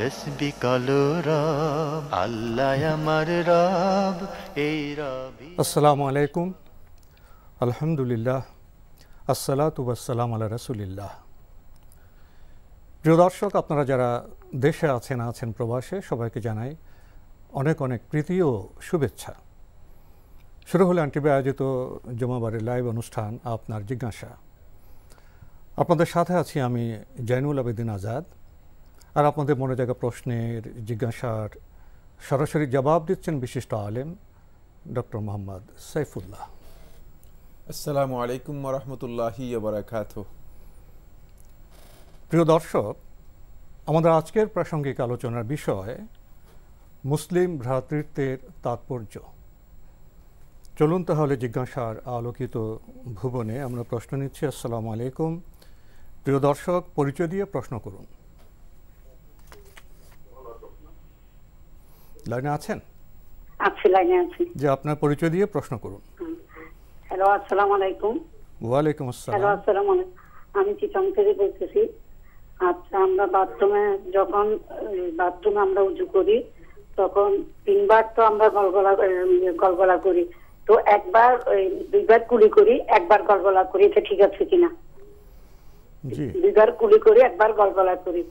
তসবি কালো রব আল্লাহ আমার রব এই আসসালামু আলাইকুম আলহামদুলিল্লাহ আসসালাতু ওয়াসসালাম আলা রাসূলিল্লাহ প্রিয় দর্শক আপনারা যারা দেশে আছেন আছেন প্রবাসে সবাইকে জানাই অনেক অনেক প্রীতি ও শুভেচ্ছা শুরু হলো আন্টিবে আয়োজিত জমাবারের লাইভ অনুষ্ঠান আপনার জিজ্ঞাসা আপনাদের সাথে আছি আমি জৈনুল আবেদিন আজাদ আর আপনাদের মনে জায়গা প্রশ্নের জিজ্ঞাসার সরাসরি জবাব দিচ্ছেন বিশিষ্ট আলেম ডক্টর মোহাম্মদ সাইফুল্লাহ আসসালামু আলাইকুম রহমতুল্লাহ প্রিয় দর্শক আমাদের আজকের প্রাসঙ্গিক আলোচনার বিষয় মুসলিম ভ্রাতৃত্বের তাৎপর্য চলুন তাহলে জিজ্ঞাসার আলোকিত ভুবনে আমরা প্রশ্ন নিচ্ছি আসসালামু আলাইকুম প্রিয় দর্শক পরিচয় দিয়ে প্রশ্ন করুন লাইনে আছেন আছি লাইনে আছি যে আপনার পরিচয় দিয়ে প্রশ্ন করুন হ্যালো আসসালামু আলাইকুম ওয়ালাইকুম আসসালাম হ্যালো আসসালামু আলাইকুম আমি চিটং থেকে বলতেছি আচ্ছা আমরা বাথরুমে যখন বাথরুমে আমরা উঁচু করি তখন তিনবার তো আমরা গলগলা ইয়ে, গলগলা করি তো একবার দুইবার কুলি করি একবার গলগলা করি এটা ঠিক আছে কিনা জি দুইবার কুলি করি একবার গলগলা করি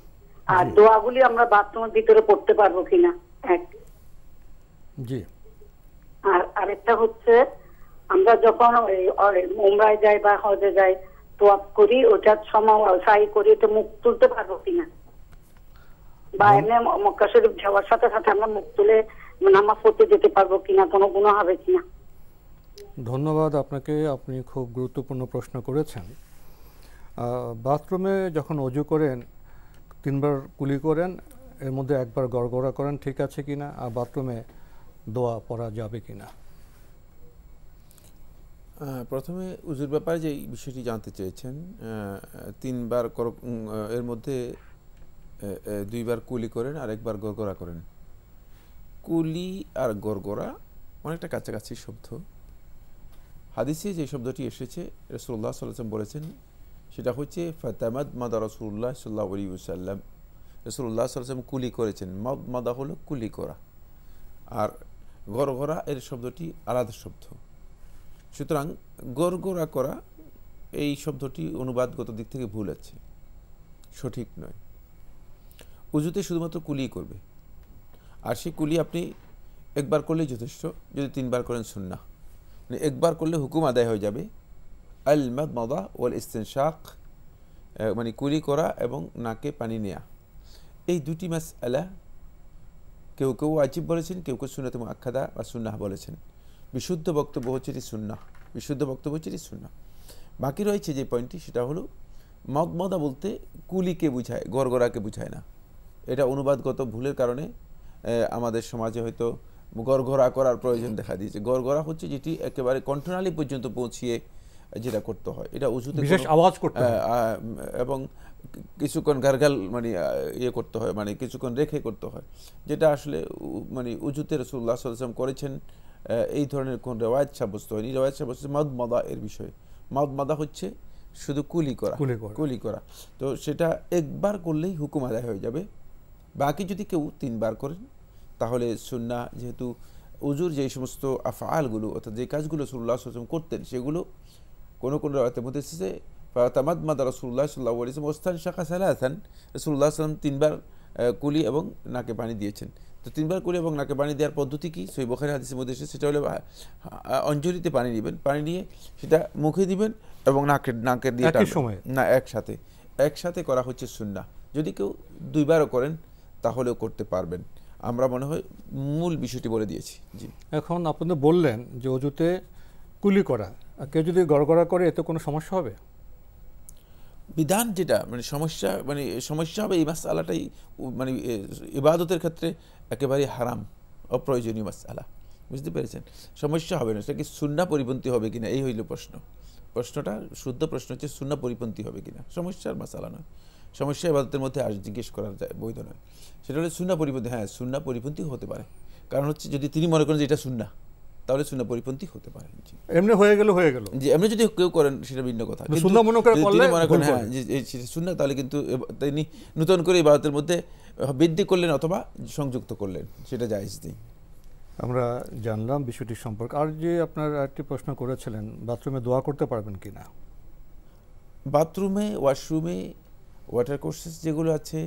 আর দোয়াগুলি আমরা বাথরুমের ভিতরে পড়তে পারবো কিনা এক জি আর আরেকটা হচ্ছে আমরা যখন মুম্বাই যাই বা হজে যাই তোয়াপ করি ওটার সময় সাই করি তো মুখ তুলতে পারবো কিনা বা এমনি মক্কা শরীফ যাওয়ার সাথে সাথে আমরা মুখ তুলে নামাজ পড়তে যেতে পারবো কিনা কোনো গুণ হবে কিনা ধন্যবাদ আপনাকে আপনি খুব গুরুত্বপূর্ণ প্রশ্ন করেছেন বাথরুমে যখন অজু করেন তিনবার কুলি করেন এর মধ্যে একবার গড়গড়া করেন ঠিক আছে কিনা আর বাথরুমে দোয়া পড়া যাবে কিনা প্রথমে উজুর ব্যাপারে যে বিষয়টি জানতে চেয়েছেন তিনবার এর মধ্যে দুইবার কুলি করেন আর একবার গড়গড়া করেন কুলি আর গড়গড়া অনেকটা কাছাকাছি শব্দ হাদিসে যে শব্দটি এসেছে রসুল্লাহ সাল্লাম বলেছেন সেটা হচ্ছে ফাতামাদ মাদা রসুল্লাহ সাল্লাহ আলী সাল্লাম রসুল্লাহ সাল্লাম কুলি করেছেন মদ মাদা হলো কুলি করা আর গড়গড়া এর শব্দটি আলাদা শব্দ সুতরাং গড়গড়া করা এই শব্দটি অনুবাদগত দিক থেকে ভুল আছে সঠিক নয় উজুতে শুধুমাত্র কুলি করবে আর সেই কুলি আপনি একবার করলেই যথেষ্ট যদি তিনবার করেন না মানে একবার করলে হুকুম আদায় হয়ে যাবে আল মাদ মাদা ওয়াল শাক মানে কুলি করা এবং নাকে পানি নেয়া এই দুটি মাস আলা কেউ কেউ আজিব বলেছেন কেউ কেউ সুন্নাতে আখ্যাদা বা সুন্নাহ বলেছেন বিশুদ্ধ বক্তব্য হচ্ছে এটি সুন্না বিশুদ্ধ বক্তব্য হচ্ছে এটি সুন্না বাকি রয়েছে যে পয়েন্টটি সেটা হলো মগমদা বলতে কুলিকে বুঝায় গরগরাকে বুঝায় না এটা অনুবাদগত ভুলের কারণে আমাদের সমাজে হয়তো গড়গড়া করার প্রয়োজন দেখা দিয়েছে গড়গড়া হচ্ছে যেটি একেবারে কণ্ঠনালী পর্যন্ত পৌঁছিয়ে যেটা করতে হয় এটা উজুতে বিশেষ আওয়াজ করতে এবং কিছুক্ষণ গার্গাল মানে ইয়ে করতে হয় মানে কিছুক্ষণ রেখে করতে হয় যেটা আসলে মানে উজুতে রসুল্লাহ সাল্লাম করেছেন এই ধরনের কোন রেওয়ায়ত সাব্যস্ত হয়নি রেওয়ায়ত সাব্যস্ত মদ মদা এর বিষয়ে মদ মাদা হচ্ছে শুধু কুলি করা কুলি করা তো সেটা একবার করলেই হুকুম আদায় হয়ে যাবে বাকি যদি কেউ তিনবার করেন তাহলে সুন্না যেহেতু উজুর যে সমস্ত আফআলগুলো অর্থাৎ যে কাজগুলো সুল্লাহ আসলাম করতেন সেগুলো কোনো কোনো রাতে মধ্যে এসেছে ফাতামাদ মাদা রসুল্লাহ সাল্লাহ আলিয়াম ওস্তান শাখা সালা আসান রসুল্লাহ সাল্লাম তিনবার কুলি এবং নাকে পানি দিয়েছেন তো তিনবার কুলি এবং নাকে পানি দেওয়ার পদ্ধতি কী সই বখারি হাদিসের মধ্যে এসে সেটা হলো অঞ্জলিতে পানি নেবেন পানি নিয়ে সেটা মুখে দিবেন এবং নাকের নাকের দিয়ে সময় না একসাথে একসাথে করা হচ্ছে সুন্না যদি কেউ দুইবারও করেন তাহলেও করতে পারবেন আমরা মনে হয় মূল বিষয়টি বলে দিয়েছি জি এখন আপনি বললেন যে অজুতে কুলি করা কেউ যদি গড়গড়া করে এতে কোনো সমস্যা হবে বিধান যেটা মানে সমস্যা মানে সমস্যা হবে এই মাস আলাটাই মানে ইবাদতের ক্ষেত্রে একেবারে হারাম অপ্রয়োজনীয় আলা বুঝতে পেরেছেন সমস্যা হবে না সেটা কি সুন্না পরিপন্থী হবে কিনা এই হইল প্রশ্ন প্রশ্নটা শুদ্ধ প্রশ্ন হচ্ছে সুন্না পরিপন্থী হবে কিনা সমস্যার মাসালা নয় সমস্যা ইবাদতের মধ্যে আর জিজ্ঞেস করা যায় বৈধ নয় সেটা হলে সুন্না পরিপন্থী হ্যাঁ সুন্না পরিপন্থী হতে পারে কারণ হচ্ছে যদি তিনি মনে করেন যে এটা সুন্না তাহলে সুন্না পরিপন্থী হতে পারেন এমনি হয়ে গেল হয়ে গেল যে এমনি যদি কেউ করেন সেটা ভিন্ন কথা সুন্না মনে করে করলে মনে করেন হ্যাঁ সেটা সুন্না তাহলে কিন্তু তিনি নতুন করে ভারতের মধ্যে বৃদ্ধি করলেন অথবা সংযুক্ত করলেন সেটা জায়েজ নেই আমরা জানলাম বিষয়টি সম্পর্কে আর যে আপনার একটি প্রশ্ন করেছিলেন বাথরুমে দোয়া করতে পারবেন কি না বাথরুমে ওয়াশরুমে ওয়াটার কোর্সেস যেগুলো আছে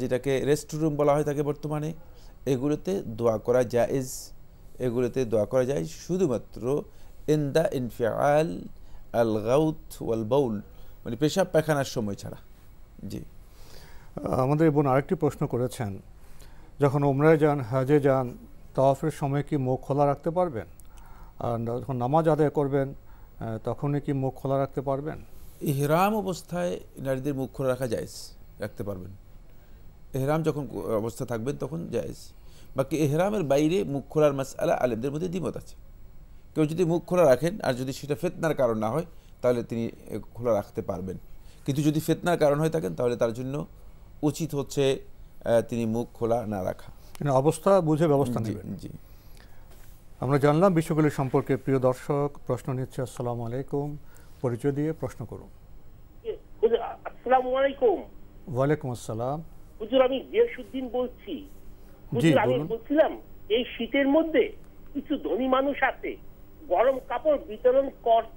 যেটাকে রেস্টরুম বলা হয় তাকে বর্তমানে এগুলোতে দোয়া করা জায়েজ এগুলোতে দোয়া করা যায় শুধুমাত্র ইন দ্য ইনফিয়াল আল গাউথ ওয়াল বাউল মানে পেশাব পায়খানার সময় ছাড়া জি আমাদের বোন আরেকটি প্রশ্ন করেছেন যখন ওমরায় যান হাজে যান তওয়াফের সময় কি মুখ খোলা রাখতে পারবেন আর যখন নামাজ আদায় করবেন তখনই কি মুখ খোলা রাখতে পারবেন ইহরাম অবস্থায় নারীদের মুখ খোলা রাখা যায় রাখতে পারবেন এহরাম যখন অবস্থা থাকবেন তখন যায় বাকি এহরামের বাইরে মুখ খোলার আলা আলেমদের মধ্যে দ্বিমত আছে কেউ যদি মুখ খোলা রাখেন আর যদি সেটা ফেতনার কারণ না হয় তাহলে তিনি খোলা রাখতে পারবেন কিন্তু যদি ফেতনার কারণ হয়ে থাকেন তাহলে তার জন্য উচিত হচ্ছে তিনি মুখ খোলা না রাখা মানে অবস্থা বুঝে ব্যবস্থা নেবেন জি আমরা জানলাম বিশ্বকলি সম্পর্কে প্রিয় দর্শক প্রশ্ন নিচ্ছে আসসালামু আলাইকুম পরিচয় দিয়ে প্রশ্ন করুন আসসালাম আলাইকুম ওয়ালাইকুম আসসালাম হুজুর আমি গিয়াসউদ্দিন বলছি বলছিলাম এই শীতের মধ্যে কিছু ধনী মানুষ আছে গরম কাপড় বিতরণ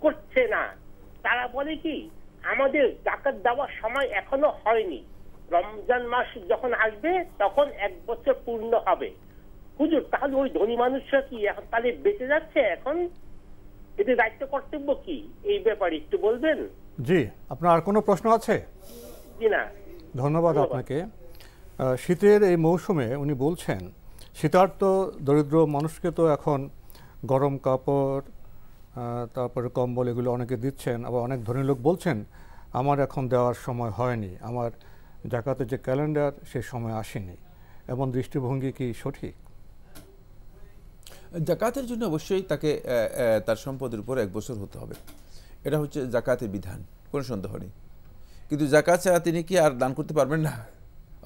করছে না তারা বলে কি আমাদের ডাকাত দেওয়ার সময় এখনো হয়নি রমজান মাস যখন আসবে তখন এক বছর পূর্ণ হবে হুজুর তাহলে ওই ধনী মানুষরা কি এখন তাহলে বেঁচে যাচ্ছে এখন এতে দায়িত্ব কর্তব্য কি এই ব্যাপারে একটু বলবেন জি আপনার আর কোনো প্রশ্ন আছে জি না ধন্যবাদ আপনাকে শীতের এই মৌসুমে উনি বলছেন শীতার্থ দরিদ্র মানুষকে তো এখন গরম কাপড় তারপরে কম্বল এগুলো অনেকে দিচ্ছেন আবার অনেক ধনী লোক বলছেন আমার এখন দেওয়ার সময় হয়নি আমার জাকাতে যে ক্যালেন্ডার সে সময় আসেনি এমন দৃষ্টিভঙ্গি কি সঠিক জাকাতের জন্য অবশ্যই তাকে তার সম্পদের উপর এক বছর হতে হবে এটা হচ্ছে জাকাতের বিধান কোনো সন্দেহ নেই কিন্তু জাকাত ছাড়া তিনি কি আর দান করতে পারবেন না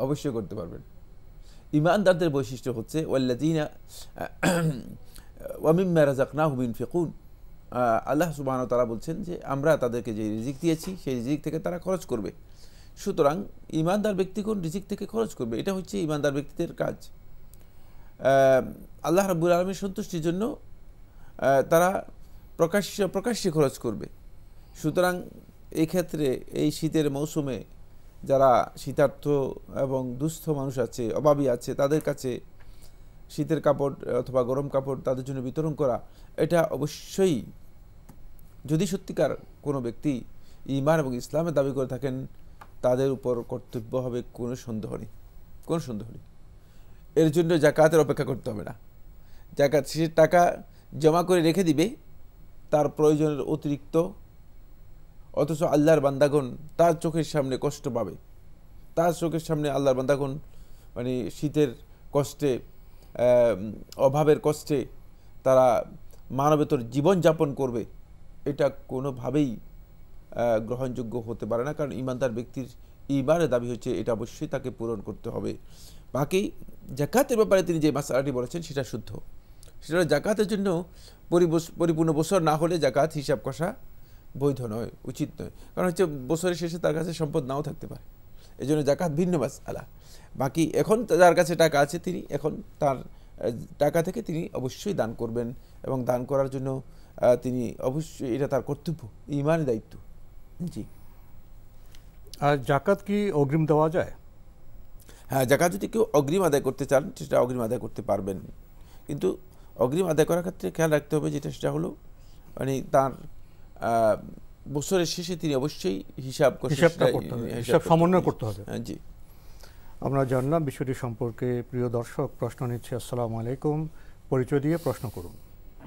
অবশ্যই করতে পারবেন ইমানদারদের বৈশিষ্ট্য হচ্ছে ওয়াল্লাদিনা ওয়ামিম্মা রাজাকনা হুমিন ফেকুন আল্লাহ সুবাহন তারা বলছেন যে আমরা তাদেরকে যে রিজিক দিয়েছি সেই রিজিক থেকে তারা খরচ করবে সুতরাং ইমানদার কোন রিজিক থেকে খরচ করবে এটা হচ্ছে ইমানদার ব্যক্তিদের কাজ আল্লাহ রাবুল আলমের সন্তুষ্টির জন্য তারা প্রকাশ্য প্রকাশ্যে খরচ করবে সুতরাং এক্ষেত্রে এই শীতের মৌসুমে যারা শীতার্থ এবং দুস্থ মানুষ আছে অভাবী আছে তাদের কাছে শীতের কাপড় অথবা গরম কাপড় তাদের জন্য বিতরণ করা এটা অবশ্যই যদি সত্যিকার কোনো ব্যক্তি ইমান এবং ইসলামের দাবি করে থাকেন তাদের উপর কর্তব্য হবে কোনো সন্দেহ নেই কোনো সন্দেহ নেই এর জন্য জাকাতের অপেক্ষা করতে হবে না জাকাত সে টাকা জমা করে রেখে দিবে তার প্রয়োজনের অতিরিক্ত অথচ আল্লাহর বান্দাগণ তার চোখের সামনে কষ্ট পাবে তার চোখের সামনে আল্লাহর বান্দাগণ মানে শীতের কষ্টে অভাবের কষ্টে তারা মানবেতর জীবনযাপন করবে এটা কোনোভাবেই গ্রহণযোগ্য হতে পারে না কারণ ইমানদার ব্যক্তির ইমানের দাবি হচ্ছে এটা অবশ্যই তাকে পূরণ করতে হবে বাকি জাকাতের ব্যাপারে তিনি যে মাসালাটি বলেছেন সেটা শুদ্ধ সেটা জাকাতের জন্য পরিপূর্ণ বছর না হলে জাকাত হিসাব কষা বৈধ নয় উচিত নয় কারণ হচ্ছে বছরের শেষে তার কাছে সম্পদ নাও থাকতে পারে এই জন্য জাকাত ভিন্ন মাস আলা বাকি এখন যার কাছে টাকা আছে তিনি এখন তার টাকা থেকে তিনি অবশ্যই দান করবেন এবং দান করার জন্য তিনি অবশ্যই এটা তার কর্তব্য ইমান দায়িত্ব জি আর জাকাত কি অগ্রিম দেওয়া যায় হ্যাঁ জাকাত যদি কেউ অগ্রিম আদায় করতে চান সেটা অগ্রিম আদায় করতে পারবেন কিন্তু অগ্রিম আদায় করার ক্ষেত্রে খেয়াল রাখতে হবে যেটা সেটা হলো মানে তার বছরের শেষে তিনি অবশ্যই হিসাব হিসাব সমন্বয় করতে হবে হ্যাঁ, জি আমরা জানলাম বিষয়টি সম্পর্কে প্রিয় দর্শক প্রশ্ন নিচ্ছে আসসালামু আলাইকুম পরিচয় দিয়ে প্রশ্ন করুন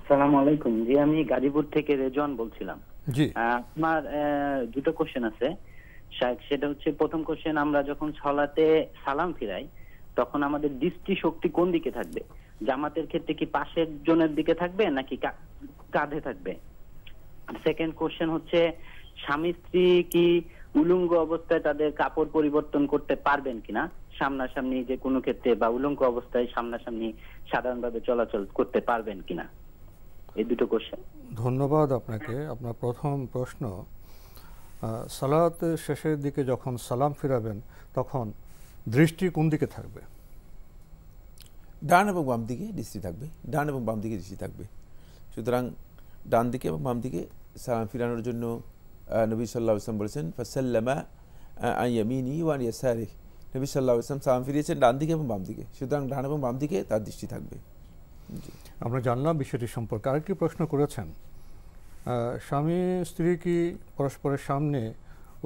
আসসালামু আলাইকুম জি আমি গাজীপুর থেকে রেজওয়ান বলছিলাম জি আমার দুটো কোশ্চেন আছে সেটা হচ্ছে প্রথম কোশ্চেন আমরা যখন ছলাতে সালাম ফিরাই তখন আমাদের দৃষ্টি শক্তি কোন দিকে থাকবে জামাতের ক্ষেত্রে কি পাশের জনের দিকে থাকবে নাকি কাঁধে থাকবে সেকেন্ড কোশ্চেন হচ্ছে স্বামী স্ত্রী কি উলঙ্গ অবস্থায় তাদের কাপড় পরিবর্তন করতে পারবেন কিনা সামনাসামনি যে কোনো ক্ষেত্রে বা উলঙ্গ অবস্থায় সামনাসামনি সাধারণভাবে চলাচল করতে পারবেন কিনা এই দুটো কোশ্চেন ধন্যবাদ আপনাকে আপনার প্রথম প্রশ্ন সালাত শেষের দিকে যখন সালাম ফিরাবেন তখন দৃষ্টি কোন দিকে থাকবে ডান এবং বাম দিকে দৃষ্টি থাকবে ডান এবং বাম দিকে দৃষ্টি থাকবে সুতরাং ডান দিকে এবং বাম দিকে সালাম ফিরানোর জন্য নবী সাল্লাহ ইসলাম বলেছেন ফাসাল্লামা আইয়ামিনি ওয়ান ইয়াসারে নবী সাল্লাহ ইসলাম সালাম ফিরিয়েছেন ডান দিকে এবং বাম দিকে সুতরাং ডান এবং বাম দিকে তার দৃষ্টি থাকবে আমরা জানলাম বিষয়টি সম্পর্কে আরেকটি প্রশ্ন করেছেন স্বামী স্ত্রী কি পরস্পরের সামনে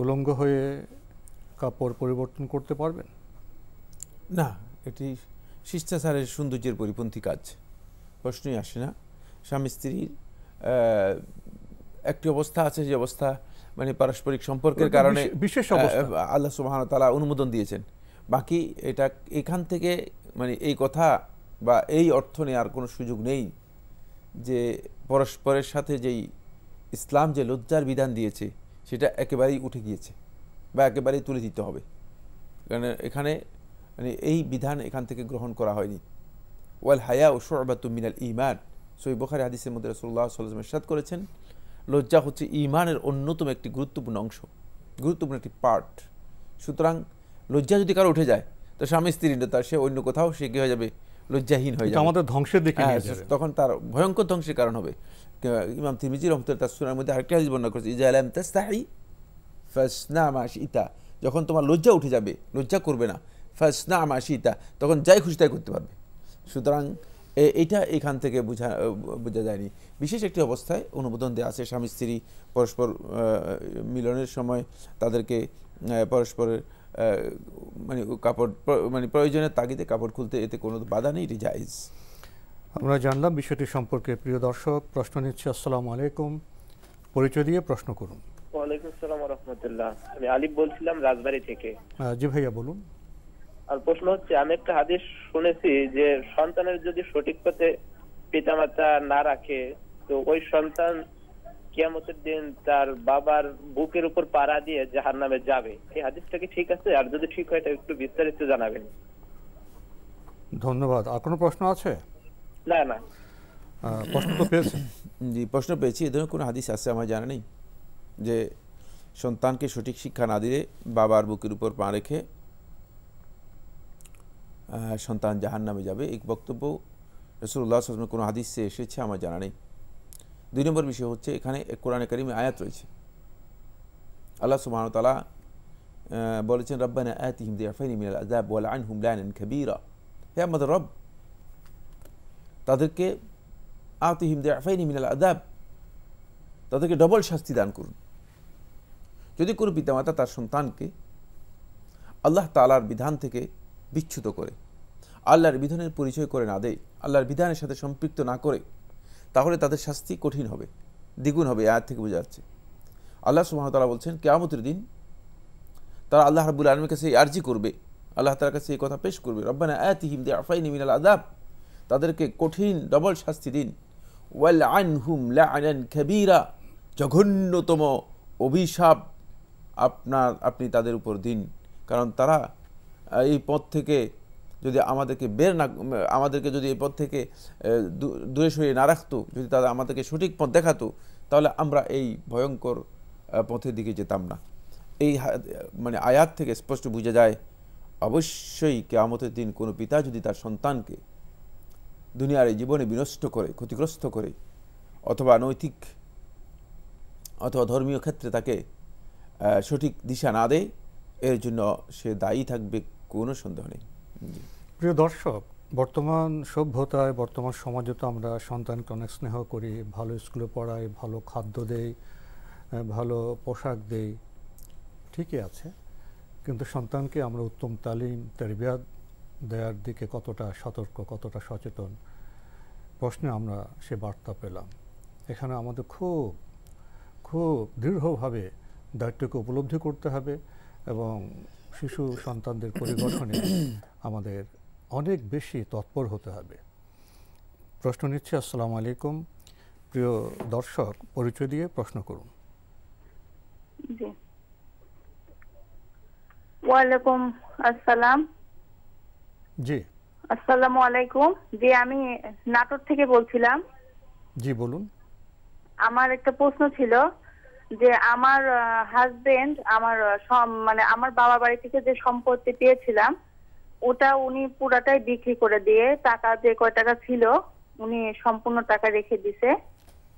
উলঙ্গ হয়ে কাপড় পরিবর্তন করতে পারবেন না এটি শিষ্টাচারের সৌন্দর্যের পরিপন্থী কাজ প্রশ্নই আসে না স্বামী স্ত্রীর একটি অবস্থা আছে যে অবস্থা মানে পারস্পরিক সম্পর্কের কারণে বিশেষ আল্লাহ সুবাহন তালা অনুমোদন দিয়েছেন বাকি এটা এখান থেকে মানে এই কথা বা এই অর্থ নেওয়ার কোনো সুযোগ নেই যে পরস্পরের সাথে যেই ইসলাম যে লজ্জার বিধান দিয়েছে সেটা একেবারেই উঠে গিয়েছে বা একেবারেই তুলে দিতে হবে কারণ এখানে মানে এই বিধান এখান থেকে গ্রহণ করা হয়নি ওয়াল হায়া ও শোরবাত মিনাল ইমান সই বোখারি হাদিসের মধ্যে রসুল্লাহ সাল্লাম সাদ করেছেন লজ্জা হচ্ছে ইমানের অন্যতম একটি গুরুত্বপূর্ণ অংশ গুরুত্বপূর্ণ একটি পার্ট সুতরাং লজ্জা যদি কারো উঠে যায় তো স্বামী স্ত্রী তার সে অন্য কোথাও সে কী হয়ে যাবে লজ্জাহীন হয়ে যাবে আমাদের ধ্বংসের দিকে হ্যাঁ, তখন তার ভয়ঙ্কর ধ্বংসের কারণ হবে ইমাম তিরমিজি রহমতের তার সুনার মধ্যে আরেকটি হাদিস বর্ণনা করেছে ইজা আলাম তাস্তাহি ফাসনা মাস ইতা যখন তোমার লজ্জা উঠে যাবে লজ্জা করবে না ফাসনা মাস ইতা তখন যাই খুশি তাই করতে পারবে সুতরাং এটা এখান থেকে বোঝা বোঝা যায়নি বিশেষ একটি অবস্থায় অনুমোদন দেওয়া আছে স্বামী স্ত্রী পরস্পর মিলনের সময় তাদেরকে পরস্পরের মানে কাপড় মানে প্রয়োজনের তাগিদে কাপড় খুলতে এতে কোনো বাধা নেই এটি জায়জ আমরা জানলাম বিষয়টি সম্পর্কে প্রিয় দর্শক প্রশ্ন নিচ্ছে আসসালামু আলাইকুম পরিচয় দিয়ে প্রশ্ন করুন ওয়ালাইকুম আসসালাম রহমতুল্লাহ আমি আলিফ বলছিলাম রাজবাড়ি থেকে জি ভাইয়া বলুন আর প্রশ্ন হচ্ছে আমি একটা হাদিস শুনেছি যে সন্তানের যদি সঠিক পথে পিতামাতা না রাখে তো ওই সন্তান কিয়ামতের দিন তার বাবার বুকের উপর পাড়া দিয়ে জাহার নামে যাবে এই হাদিসটা কি ঠিক আছে আর যদি ঠিক হয় একটু বিস্তারিত জানাবেন ধন্যবাদ আর কোনো প্রশ্ন আছে না না প্রশ্ন তো পেয়েছি জি প্রশ্ন পেয়েছি এ ধরনের কোনো হাদিস আছে আমার জানা নেই যে সন্তানকে সঠিক শিক্ষা না দিলে বাবার বুকের উপর পা রেখে সন্তান জাহান নামে যাবে এই বক্তব্য রসুল্লাহ আসলামের কোনো হাদিসে এসেছে আমার জানা নেই দুই নম্বর বিষয় হচ্ছে এখানে কোরআনে কারিমে আয়াত রয়েছে আল্লাহ তালা বলেছেন রব্বানা আয়াতিহিম দিয়াফাইনি মিনাল আজাব ওয়াল আনহুম লানান কাবীরা হে আমাদের রব তাদেরকে আতিহিম দিয়াফাইনি মিনাল আজাব তাদেরকে ডবল শাস্তি দান করুন যদি কোনো পিতামাতা তার সন্তানকে আল্লাহ তালার বিধান থেকে বিচ্ছুত করে আল্লাহর বিধানের পরিচয় করে না দেয় আল্লাহর বিধানের সাথে সম্পৃক্ত না করে তাহলে তাদের শাস্তি কঠিন হবে দ্বিগুণ হবে আয়াত থেকে বোঝা যাচ্ছে আল্লাহ সুহামতাল্লাহ বলছেন কেয়ামতের দিন তারা আল্লাহ রাবুল আলমের কাছে আর্জি করবে আল্লাহ তার কাছে এই কথা পেশ করবে আয়াত হিম দে আফাই আল আদাব তাদেরকে কঠিন ডবল শাস্তি দিন ওয়াল আন হুম আনান খাবিরা জঘন্যতম অভিশাপ আপনার আপনি তাদের উপর দিন কারণ তারা এই পথ থেকে যদি আমাদেরকে বের না আমাদেরকে যদি এই পথ থেকে দূরে সরিয়ে না রাখতো যদি তারা আমাদেরকে সঠিক পথ দেখাতো তাহলে আমরা এই ভয়ঙ্কর পথের দিকে যেতাম না এই মানে আয়াত থেকে স্পষ্ট বুঝে যায় অবশ্যই কেয়ামতের দিন কোনো পিতা যদি তার সন্তানকে দুনিয়ার এই জীবনে বিনষ্ট করে ক্ষতিগ্রস্ত করে অথবা নৈতিক অথবা ধর্মীয় ক্ষেত্রে তাকে সঠিক দিশা না দেয় এর জন্য সে দায়ী থাকবে কোনো সন্দেহ নেই প্রিয় দর্শক বর্তমান সভ্যতায় বর্তমান সমাজে তো আমরা সন্তানকে অনেক স্নেহ করি ভালো স্কুলে পড়াই ভালো খাদ্য দেই ভালো পোশাক দেই ঠিকই আছে কিন্তু সন্তানকে আমরা উত্তম তালিম তেরবিয়াত দেওয়ার দিকে কতটা সতর্ক কতটা সচেতন প্রশ্নে আমরা সে বার্তা পেলাম এখানে আমাদের খুব খুব দৃঢ়ভাবে দায়িত্বকে উপলব্ধি করতে হবে এবং শিশু সন্তানদের পরিগঠনে আমাদের অনেক বেশি তৎপর হতে হবে প্রশ্ন নিচ্ছে আসসালামু আলাইকুম প্রিয় দর্শক পরিচয় দিয়ে প্রশ্ন করুন ওয়ালাইকুম আসসালাম জি আসসালামু আলাইকুম জি আমি নাটোর থেকে বলছিলাম জি বলুন আমার একটা প্রশ্ন ছিল যে আমার হাজবেন্ড আমার মানে আমার বাবা বাড়ি থেকে যে সম্পত্তি পেয়েছিলাম ওটা উনি পুরাটাই বিক্রি করে দিয়ে টাকা যে কয় টাকা ছিল উনি সম্পূর্ণ টাকা রেখে দিছে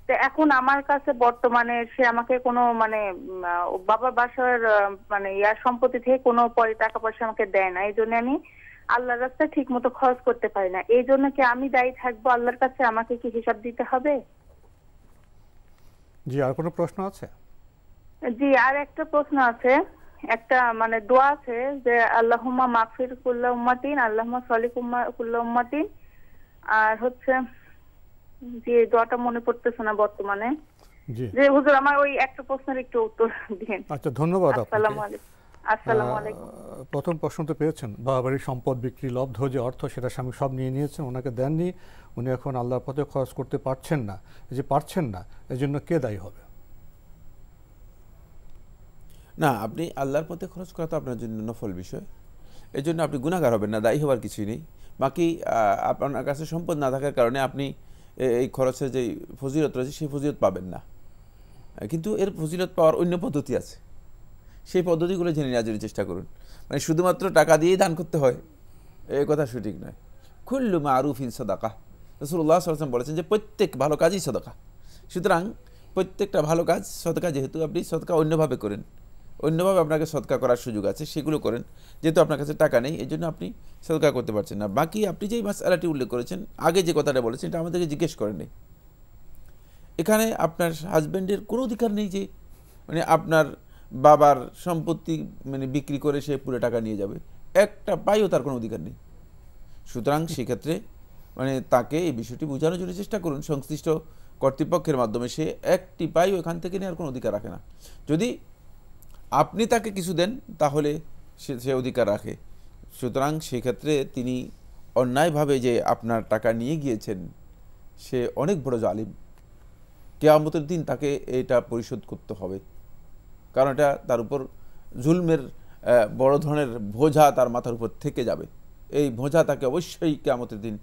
তো এখন আমার কাছে বর্তমানে সে আমাকে কোনো মানে বাবা বাসার মানে ইয়ার সম্পত্তি থেকে কোনো পরে টাকা পয়সা আমাকে দেয় না এই জন্য আমি আল্লাহর রাস্তায় ঠিক মতো খরচ করতে পারি না এই জন্য কি আমি দায়ী থাকবো আল্লাহর কাছে আমাকে কি হিসাব দিতে হবে জি আর কোনো প্রশ্ন আছে জি আর একটা প্রশ্ন আছে একটা মানে দোয়া আছে যে আল্লাহুম্মা মাগফির কুল্লা উম্মাতিন আল্লাহুম্মা সলিক কুল্লা উম্মাতিন আর হচ্ছে যে দোয়াটা মনে পড়তেছে না বর্তমানে জি যে হুজুর আমার ওই একটা প্রশ্নের একটু উত্তর দিন আচ্ছা ধন্যবাদ আসসালামু আলাইকুম প্রথম প্রশ্ন তো পেয়েছেন বাবা বাড়ির সম্পদ বিক্রি লব্ধ যে অর্থ সেটা স্বামী সব নিয়ে নিয়েছেন ওনাকে দেননি উনি এখন আল্লাহর পথে খরচ করতে পারছেন না যে পারছেন না জন্য কে দায়ী হবে না আপনি আল্লাহর পথে খরচ করা তো আপনার জন্য নফল বিষয় এই জন্য আপনি গুণাগার হবেন না দায়ী হবার কিছুই নেই বাকি আপনার কাছে সম্পদ না থাকার কারণে আপনি এই খরচের যে ফজিলত রয়েছে সেই ফজিলত পাবেন না কিন্তু এর ফজিলত পাওয়ার অন্য পদ্ধতি আছে সেই পদ্ধতিগুলো জেনে নেওয়ার জন্য চেষ্টা করুন মানে শুধুমাত্র টাকা দিয়েই দান করতে হয় এ কথা সঠিক নয় খুল্লু মারুফিন সদাকা রসুল্লাহ সাল্লাম বলেছেন যে প্রত্যেক ভালো কাজই সদকা সুতরাং প্রত্যেকটা ভালো কাজ সদকা যেহেতু আপনি সদকা অন্যভাবে করেন অন্যভাবে আপনাকে সদকা করার সুযোগ আছে সেগুলো করেন যেহেতু আপনার কাছে টাকা নেই এই জন্য আপনি সদকা করতে পারছেন না বাকি আপনি যেই মাসালাটি উল্লেখ করেছেন আগে যে কথাটা বলেছেন এটা আমাদেরকে জিজ্ঞেস করেনি এখানে আপনার হাজব্যান্ডের কোনো অধিকার নেই যে মানে আপনার বাবার সম্পত্তি মানে বিক্রি করে সে পুরো টাকা নিয়ে যাবে একটা পাইও তার কোনো অধিকার নেই সুতরাং সেক্ষেত্রে মানে তাকে এই বিষয়টি বোঝানোর জন্য চেষ্টা করুন সংশ্লিষ্ট কর্তৃপক্ষের মাধ্যমে সে একটি পাইও এখান থেকে নেওয়ার কোনো অধিকার রাখে না যদি আপনি তাকে কিছু দেন তাহলে সে সে অধিকার রাখে সুতরাং সেক্ষেত্রে তিনি অন্যায়ভাবে যে আপনার টাকা নিয়ে গিয়েছেন সে অনেক বড় জালিম কেয়ামতের দিন তাকে এটা পরিশোধ করতে হবে কারণ এটা তার উপর জুলমের বড় ধরনের ভোঝা তার মাথার উপর থেকে যাবে এই ভোঝা তাকে অবশ্যই কেমতের দিন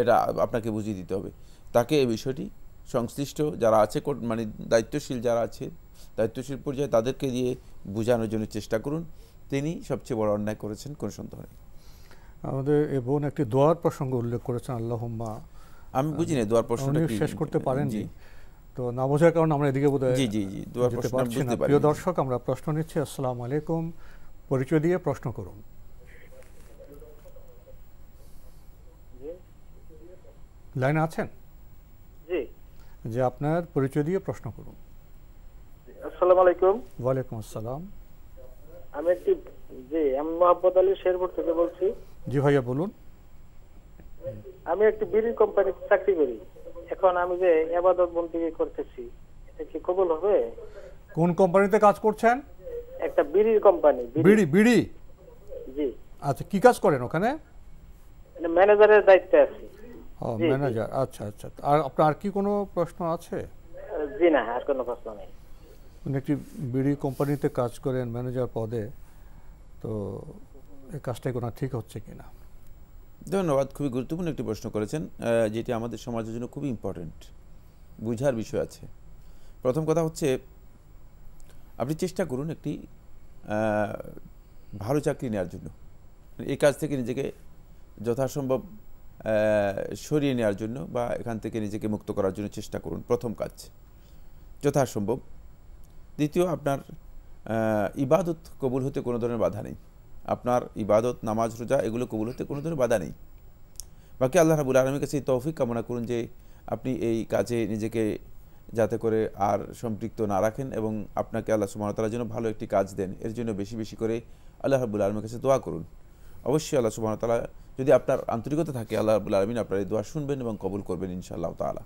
এটা আপনাকে বুঝিয়ে দিতে হবে তাকে এই বিষয়টি সংশ্লিষ্ট যারা আছে মানে দায়িত্বশীল যারা আছে দায়িত্বশীল পর্যায়ে তাদেরকে দিয়ে বোঝানোর জন্য চেষ্টা করুন তিনি সবচেয়ে বড় অন্যায় করেছেন কোনো সন্দেহ নেই আমাদের এ বোন একটি দোয়ার প্রসঙ্গ উল্লেখ করেছেন আল্লাহম্মা আমি বুঝি না দোয়ার প্রসঙ্গ শেষ করতে পারেন তো না বোঝার কারণে আমরা এদিকে বোধহয় জি প্রিয় দর্শক আমরা প্রশ্ন নিচ্ছি আসসালামু আলাইকুম পরিচয় দিয়ে প্রশ্ন করুন লাইনে আছেন জি যে আপনার পরিচয় দিয়ে প্রশ্ন করুন আসসালামু আলাইকুম ওয়ালাইকুম আসসালাম আমি একটি জি আমি মোহাম্মদ আলী শেরপুর থেকে বলছি জি ভাইয়া বলুন আমি একটি বিড়ির কোম্পানিতে চাকরি করি এখন আমি যে এবাদত বন্দিকে করতেছি এটা কি কবুল হবে কোন কোম্পানিতে কাজ করছেন একটা বিড়ির কোম্পানি বিড়ি বিড়ি জি আচ্ছা কি কাজ করেন ওখানে মানে ম্যানেজারের দায়িত্বে আছি ও ম্যানেজার আচ্ছা আচ্ছা আর আপনার কি কোনো প্রশ্ন আছে জি না আর কোনো প্রশ্ন নেই উনি একটি বিড়ি কোম্পানিতে কাজ করেন ম্যানেজার পদে তো এই কাজটাই কোনো ঠিক হচ্ছে কিনা ধন্যবাদ খুবই গুরুত্বপূর্ণ একটি প্রশ্ন করেছেন যেটি আমাদের সমাজের জন্য খুবই ইম্পর্ট্যান্ট বুঝার বিষয় আছে প্রথম কথা হচ্ছে আপনি চেষ্টা করুন একটি ভালো চাকরি নেওয়ার জন্য এই কাজ থেকে নিজেকে যথাসম্ভব সরিয়ে নেওয়ার জন্য বা এখান থেকে নিজেকে মুক্ত করার জন্য চেষ্টা করুন প্রথম কাজ যথাসম্ভব দ্বিতীয় আপনার ইবাদত কবুল হতে কোনো ধরনের বাধা নেই আপনার ইবাদত নামাজ রোজা এগুলো কবুল হতে কোনো ধরনের বাধা নেই বাকি আল্লাহ রাবুল আলমীর কাছে তৌফিক কামনা করুন যে আপনি এই কাজে নিজেকে যাতে করে আর সম্পৃক্ত না রাখেন এবং আপনাকে আল্লাহ সুবাহতালার জন্য ভালো একটি কাজ দেন এর জন্য বেশি বেশি করে আল্লাহ রাবুল আলমীর কাছে দোয়া করুন অবশ্যই আল্লাহ সুবাহতালা যদি আপনার আন্তরিকতা থাকে আল্লাহ রাবুল আলমিন আপনার এই দোয়া শুনবেন এবং কবুল করবেন ইনশাআল্লাহ তালা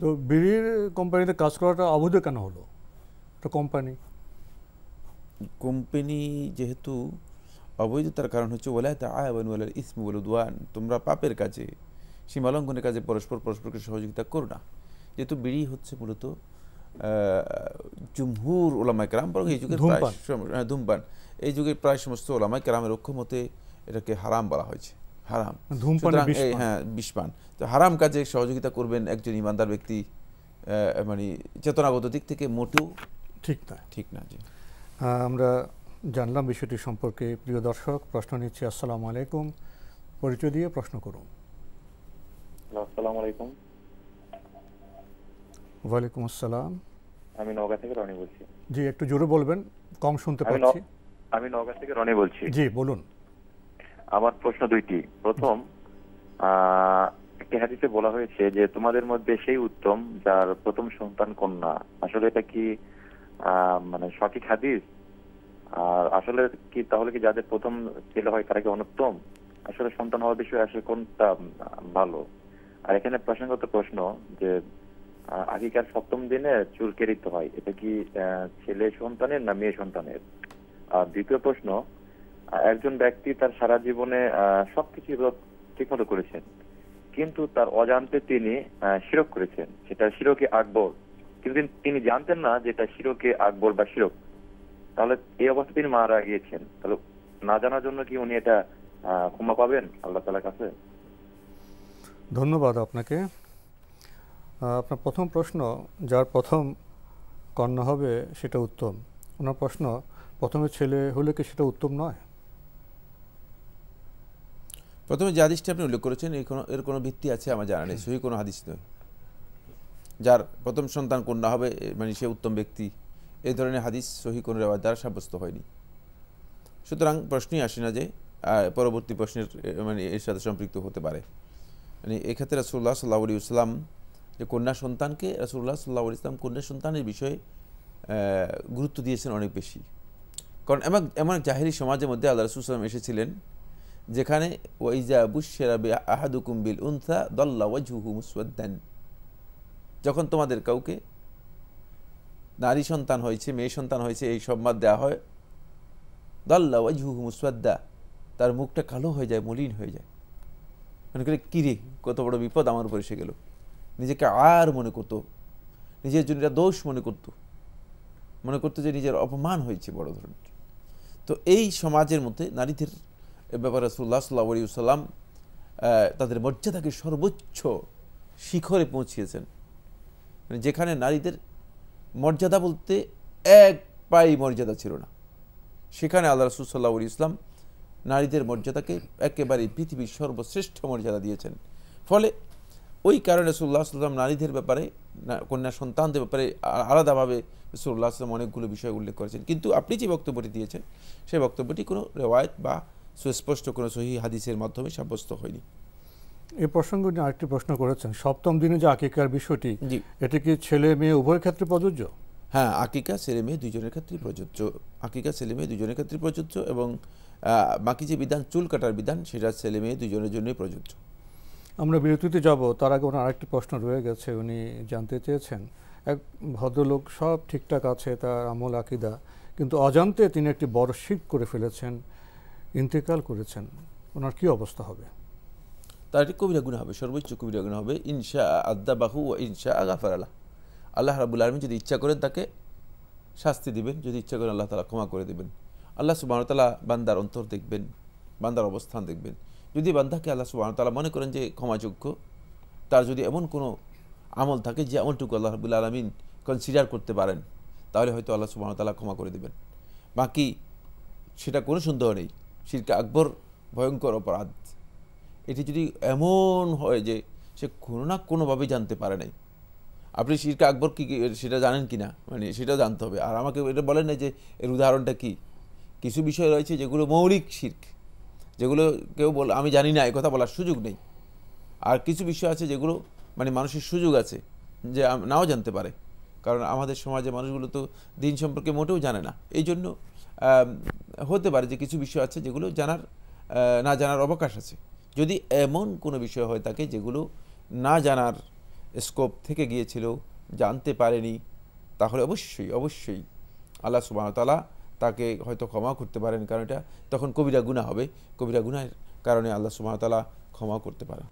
তো বিড়ির কোম্পানিতে কাজ করাটা অবৈধ কেন হলো একটা কোম্পানি কোম্পানি যেহেতু অবৈধতার কারণ হচ্ছে ওলায়তা আয়াবান ওয়ালাল ইসমি ওয়ালুদওয়ান তোমরা পাপের কাজে সীমালঙ্ঘনের কাজে পরস্পর পরস্পরকে সহযোগিতা করো না যেহেতু বিড়ি হচ্ছে মূলত জুমহুর ওলামায় কেরাম বরং এই যুগের হ্যাঁ, ধূমপান এই যুগের প্রায় সমস্ত ওলামায় কেরামের অক্ষমতে এটাকে হারাম বলা হয়েছে হারাম ধূমপান হ্যাঁ বিষপান তো হারাম কাজে সহযোগিতা করবেন একজন ইমানদার ব্যক্তি মানে চেতনাগত দিক থেকে মোটেও ঠিক না ঠিক না জি আমরা জানলাম বিষয়টি সম্পর্কে প্রিয় দর্শক প্রশ্ন নিচ্ছি আসসালাম আলাইকুম পরিচয় দিয়ে প্রশ্ন করুন আসসালাম আলাইকুম ওয়ালাইকুম আসসালাম আমি নওগাঁ থেকে রনি বলছি জি একটু জোরে বলবেন কম শুনতে পাচ্ছি আমি নওগাঁ থেকে রনি বলছি জি বলুন আমার প্রশ্ন দুইটি প্রথম একটি হাদিসে বলা হয়েছে যে তোমাদের মধ্যে সেই উত্তম যার প্রথম সন্তান কন্যা আসলে এটা কি মানে সঠিক হাদিস আর আসলে কি তাহলে কি যাদের প্রথম ছেলে হয় তারা কি অনুত্তম আসলে সন্তান হওয়ার বিষয়ে আসলে কোনটা ভালো আর এখানে প্রসঙ্গত প্রশ্ন যে আগেকার সপ্তম দিনে চুল কেরিত হয় এটা কি ছেলে সন্তানের না মেয়ে সন্তানের আর দ্বিতীয় প্রশ্ন একজন ব্যক্তি তার সারা জীবনে সবকিছু ঠিকমতো করেছেন কিন্তু তার অজান্তে তিনি শিরক করেছেন সেটা শিরকে আকবর কিন্তু তিনি জানতেন না যে এটা শিরকে আকবর বা শিরক তাহলে এই অবস্থা তিনি মারা গিয়েছেন তাহলে না জানার জন্য কি উনি এটা ক্ষমা পাবেন আল্লাহ তালার কাছে ধন্যবাদ আপনাকে আপনার প্রথম প্রশ্ন যার প্রথম কন্যা হবে সেটা উত্তম ওনার প্রশ্ন প্রথমে ছেলে হলে কি সেটা উত্তম নয় প্রথমে যে হাদিসটি আপনি উল্লেখ করেছেন এই কোনো এর কোনো ভিত্তি আছে আমার জানা নেই সেই কোনো হাদিস নয় যার প্রথম সন্তান কন্যা হবে মানে সে উত্তম ব্যক্তি এ ধরনের হাদিস সহি কোনো রেওয়াজ দ্বারা সাব্যস্ত হয়নি সুতরাং প্রশ্নই আসে না যে পরবর্তী প্রশ্নের মানে এর সাথে সম্পৃক্ত হতে পারে মানে এক্ষেত্রে রাসুল্লাহ সাল্লা আলী ইসলাম যে কন্যা সন্তানকে রাসুল্লাহ সাল্লাহ ইসলাম কন্যা সন্তানের বিষয়ে গুরুত্ব দিয়েছেন অনেক বেশি কারণ এমন এমন এক জাহেরি সমাজের মধ্যে আল্লাহ ইসলাম এসেছিলেন যেখানে ওয়াইজা বুশেরা বে আহাদুকুম বিল উনথা দল্লা ওয়াজুহু মুসওয়াদ্দান যখন তোমাদের কাউকে নারী সন্তান হয়েছে মেয়ে সন্তান হয়েছে এই সম্বাদ দেওয়া হয় দাল্লা ঝুহু মুসাদ্দা তার মুখটা কালো হয়ে যায় মলিন হয়ে যায় মনে করে কিরে কত বড় বিপদ আমার উপর এসে গেল নিজেকে আর মনে করতো নিজের জন্য দোষ মনে করত মনে করতো যে নিজের অপমান হয়েছে বড় ধরনের তো এই সমাজের মধ্যে নারীদের ব্যাপারে সুল্লাহ সাল্লা সাল্লাম তাদের মর্যাদাকে সর্বোচ্চ শিখরে পৌঁছিয়েছেন মানে যেখানে নারীদের মর্যাদা বলতে এক পাই মর্যাদা ছিল না সেখানে আল্লাহ রসুল্লাহ ইসলাম নারীদের মর্যাদাকে একেবারে পৃথিবীর সর্বশ্রেষ্ঠ মর্যাদা দিয়েছেন ফলে ওই কারণে সুল্লাহ সাল্লাম নারীদের ব্যাপারে কন্যা সন্তানদের ব্যাপারে আলাদাভাবে সুল্লাহ সাল্লাম অনেকগুলো বিষয় উল্লেখ করেছেন কিন্তু আপনি যে বক্তব্যটি দিয়েছেন সেই বক্তব্যটি কোনো রেওয়ায়ত বা সুস্পষ্ট কোনো সহি হাদিসের মাধ্যমে সাব্যস্ত হয়নি এই প্রসঙ্গে উনি আরেকটি প্রশ্ন করেছেন সপ্তম দিনে যে আকিকার বিষয়টি এটা কি ছেলে মেয়ে উভয়ের ক্ষেত্রে প্রযোজ্য হ্যাঁ আকিকা ছেলে মেয়ে দুজনের ক্ষেত্রে প্রযোজ্য আকিকা ছেলে মেয়ে দুজনের ক্ষেত্রে প্রযোজ্য এবং বাকি যে বিধান চুল কাটার বিধান সেটা ছেলে মেয়ে দুজনের জন্যই প্রযোজ্য আমরা বিরতিতে যাব তার আগে ওনার আরেকটি প্রশ্ন রয়ে গেছে উনি জানতে চেয়েছেন এক ভদ্রলোক সব ঠিকঠাক আছে তার আমল আকিদা কিন্তু অজান্তে তিনি একটি বড় শিখ করে ফেলেছেন ইন্তেকাল করেছেন ওনার কি অবস্থা হবে তার একটি কবিরা গুণা হবে সর্বোচ্চ কবিরা গুণা হবে ইনশা আদ্দা বাহু ও ইনশা আগাফার আল্লাহ আল্লাহ রাবুল আলমী যদি ইচ্ছা করেন তাকে শাস্তি দিবেন যদি ইচ্ছা করেন আল্লাহ তালা ক্ষমা করে দেবেন আল্লাহ সুবাহতালা বান্দার অন্তর দেখবেন বান্দার অবস্থান দেখবেন যদি বান্দাকে আল্লাহ সুবাহতালা মনে করেন যে ক্ষমাযোগ্য তার যদি এমন কোনো আমল থাকে যে আমলটুকু আল্লাহ রাবুল আলমিন কনসিডার করতে পারেন তাহলে হয়তো আল্লাহ সুবাহতালা ক্ষমা করে দেবেন বাকি সেটা কোনো সন্দেহ নেই শিরকা আকবর ভয়ঙ্কর অপরাধ এটি যদি এমন হয় যে সে কোনো না কোনোভাবে জানতে পারে নাই আপনি শিরকে আকবর কী সেটা জানেন কি না মানে সেটা জানতে হবে আর আমাকে এটা বলেন না যে এর উদাহরণটা কি কিছু বিষয় রয়েছে যেগুলো মৌলিক শির্ক যেগুলো কেউ বল আমি জানি না কথা বলার সুযোগ নেই আর কিছু বিষয় আছে যেগুলো মানে মানুষের সুযোগ আছে যে নাও জানতে পারে কারণ আমাদের সমাজে মানুষগুলো তো দিন সম্পর্কে মোটেও জানে না এই জন্য হতে পারে যে কিছু বিষয় আছে যেগুলো জানার না জানার অবকাশ আছে যদি এমন কোনো বিষয় হয় তাকে যেগুলো না জানার স্কোপ থেকে গিয়েছিল জানতে পারেনি তাহলে অবশ্যই অবশ্যই আল্লাহ সুবাহতালা তাকে হয়তো ক্ষমা করতে পারেন কারণ এটা তখন কবিরা গুণা হবে কবিরা গুনার কারণে আল্লাহ সুবাহতালা ক্ষমা করতে পারে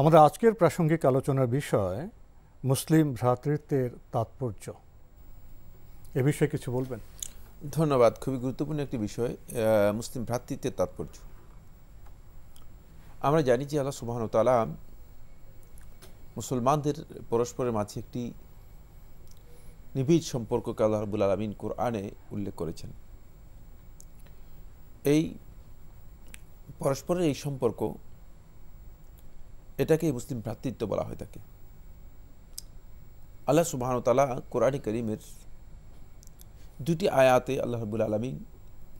আমাদের আজকের প্রাসঙ্গিক আলোচনার বিষয় মুসলিম ভ্রাতৃত্বের তাৎপর্য এ বিষয়ে কিছু বলবেন ধন্যবাদ খুবই গুরুত্বপূর্ণ একটি বিষয় মুসলিম ভ্রাতৃত্বের তাৎপর্য আমরা জানি যে আল্লাহ তালা মুসলমানদের পরস্পরের মাঝে একটি নিবিড় সম্পর্ককে আল্লাহ রবুল আলমিন কোরআনে উল্লেখ করেছেন এই পরস্পরের এই সম্পর্ক এটাকে মুসলিম ভ্রাতৃত্ব বলা হয় থাকে আল্লাহ তালা কোরআন করিমের দুটি আয়াতে আল্লাহ রবুল আলমিন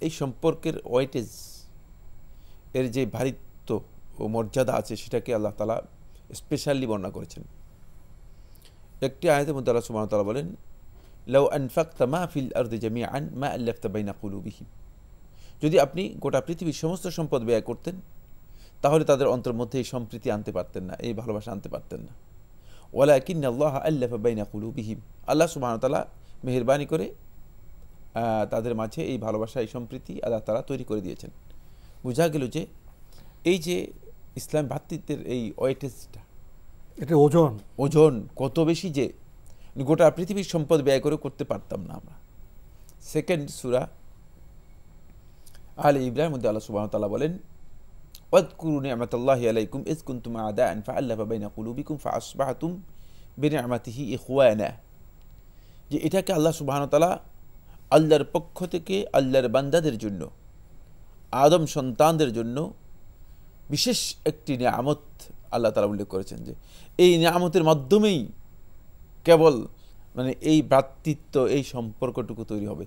এই সম্পর্কের ওয়েটেজ এর যে ভারিত্ব ও মর্যাদা আছে সেটাকে আল্লাহ তালা স্পেশালি বর্ণনা করেছেন একটি আয়তের মধ্যে আল্লাহ সুমান তালা বলেন লাউ আনফাক্তা মা ফিল আর্দি জামি আন মা আল্লাফতা বাইনা কুলুবিহি যদি আপনি গোটা পৃথিবীর সমস্ত সম্পদ ব্যয় করতেন তাহলে তাদের অন্তর মধ্যে এই সম্প্রীতি আনতে পারতেন না এই ভালোবাসা আনতে পারতেন না ওয়ালা কিন আল্লাহ আল্লাফা বাইনা কুলুবিহিম আল্লাহ তালা মেহরবানি করে তাদের মাঝে এই ভালোবাসা এই সম্প্রীতি আল্লাহ তালা তৈরি করে দিয়েছেন বোঝা গেল যে এই যে ইসলাম ভাতৃত্বের এই ওয়েটেজটা এটা ওজন ওজন কত বেশি যে মানে গোটা পৃথিবীর সম্পদ ব্যয় করে করতে পারতাম না আমরা সেকেন্ড সুরা আল ইব্রাহিম মধ্যে আল্লাহ সুবাহ তালা বলেন আল্লাহ বাবাই না কুলু বিকুম كنتم أعداء فألف بين قلوبكم এ হুয়া إخوانا যে এটাকে আল্লাহ সুবাহনতালা আল্লাহর পক্ষ থেকে আল্লাহর বান্দাদের জন্য আদম সন্তানদের জন্য বিশেষ একটি নিয়ামত আল্লাহ তালা উল্লেখ করেছেন যে এই নিয়ামতের মাধ্যমেই কেবল মানে এই ভ্রাতৃত্ব এই সম্পর্কটুকু তৈরি হবে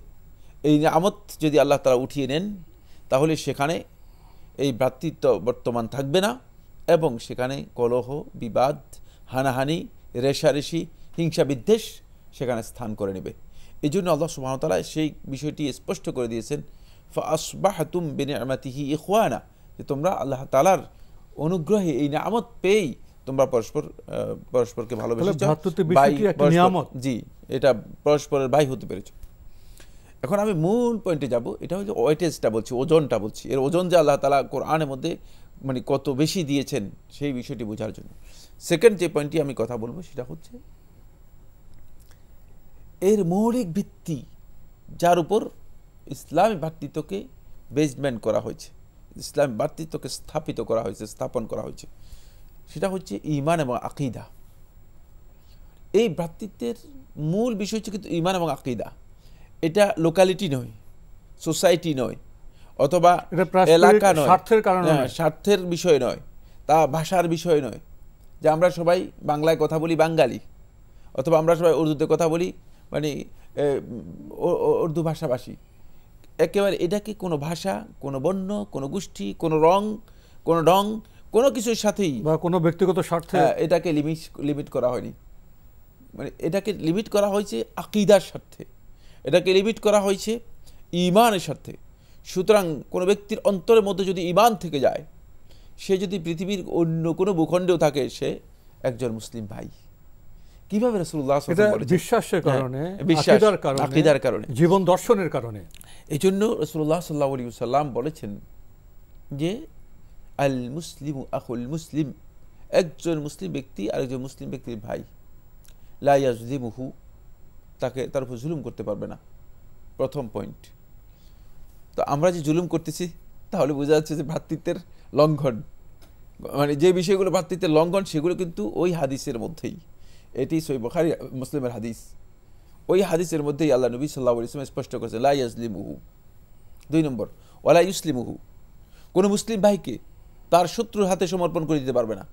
এই নিয়ামত যদি আল্লাহ তালা উঠিয়ে নেন তাহলে সেখানে এই ভ্রাতৃত্ব বর্তমান থাকবে না এবং সেখানে কলহ বিবাদ হানাহানি রেশারেশি হিংসা বিদ্বেষ সেখানে স্থান করে নেবে এই জন্য আল্লাহ সুবাহতালা সেই বিষয়টি স্পষ্ট করে দিয়েছেন ফ আসবাহাতুম তুম বিনে আমাতিহি যে তোমরা আল্লাহ তালার অনুগ্রহে এই নামত পেয়েই তোমরা পরস্পর পরস্পরকে ভালোবেসে জি এটা পরস্পরের ভাই হতে পেরেছ এখন আমি মূল পয়েন্টে যাব এটা হচ্ছে ওয়েটেজটা বলছি ওজনটা বলছি এর ওজন যে আল্লাহ তালা কোরআনের মধ্যে মানে কত বেশি দিয়েছেন সেই বিষয়টি বোঝার জন্য সেকেন্ড যে পয়েন্টটি আমি কথা বলবো সেটা হচ্ছে এর মৌলিক ভিত্তি যার উপর ইসলামী ভাতৃত্বকে বেজমেন্ট করা হয়েছে ইসলাম ভ্রাতৃত্বকে স্থাপিত করা হয়েছে স্থাপন করা হয়েছে সেটা হচ্ছে ইমান এবং আকিদা এই ভ্রাতৃত্বের মূল বিষয় হচ্ছে কিন্তু ইমান এবং আকিদা এটা লোকালিটি নয় সোসাইটি নয় অথবা এলাকা নয় স্বার্থের কারণে হ্যাঁ, স্বার্থের বিষয় নয় তা ভাষার বিষয় নয় যে আমরা সবাই বাংলায় কথা বলি বাঙালি অথবা আমরা সবাই উর্দুতে কথা বলি মানে উর্দু ভাষাভাষী একেবারে এটাকে কোনো ভাষা কোনো বর্ণ কোনো গোষ্ঠী কোনো রং কোনো ডং কোনো কিছুর সাথেই বা কোনো ব্যক্তিগত স্বার্থে এটাকে লিমিট লিমিট করা হয়নি মানে এটাকে লিমিট করা হয়েছে আকিদার স্বার্থে এটাকে লিমিট করা হয়েছে ইমানের স্বার্থে সুতরাং কোনো ব্যক্তির অন্তরের মধ্যে যদি ইমান থেকে যায় সে যদি পৃথিবীর অন্য কোনো ভূখণ্ডেও থাকে সে একজন মুসলিম ভাই কিভাবে রাসূলুল্লাহ বিশ্বাসের হ্যাঁ, কারণে বিশ্বাসের কারণে কারণে জীবন দর্শনের কারণে এই জন্য রাসূলুল্লাহ সাল্লাল্লাহু আলাইহি সাল্লাম বলেছেন যে আল মুসলিমু আখুল মুসলিম একজন মুসলিম ব্যক্তি আরেকজন মুসলিম ব্যক্তির ভাই লাইয়াজলিমুহু তাকে তার উপর জুলুম করতে পারবে না প্রথম পয়েন্ট তো আমরা যে জুলুম করতেছি তাহলে বোঝা যাচ্ছে যে ভ্রাতৃত্বের লঙ্ঘন মানে যে বিষয়গুলো ভ্রাতৃত্বের লঙ্ঘন সেগুলো কিন্তু ওই হাদিসের মধ্যেই এটি সই বখারি মুসলিমের হাদিস ওই হাদিসের মধ্যেই আল্লাহ নবী সাল্লাহ ইসলাম স্পষ্ট করেছে লা ইয়াজলিমুহু দুই নম্বর ওলা ইসলিমুহু কোনো মুসলিম ভাইকে তার শত্রুর হাতে সমর্পণ করে দিতে পারবে না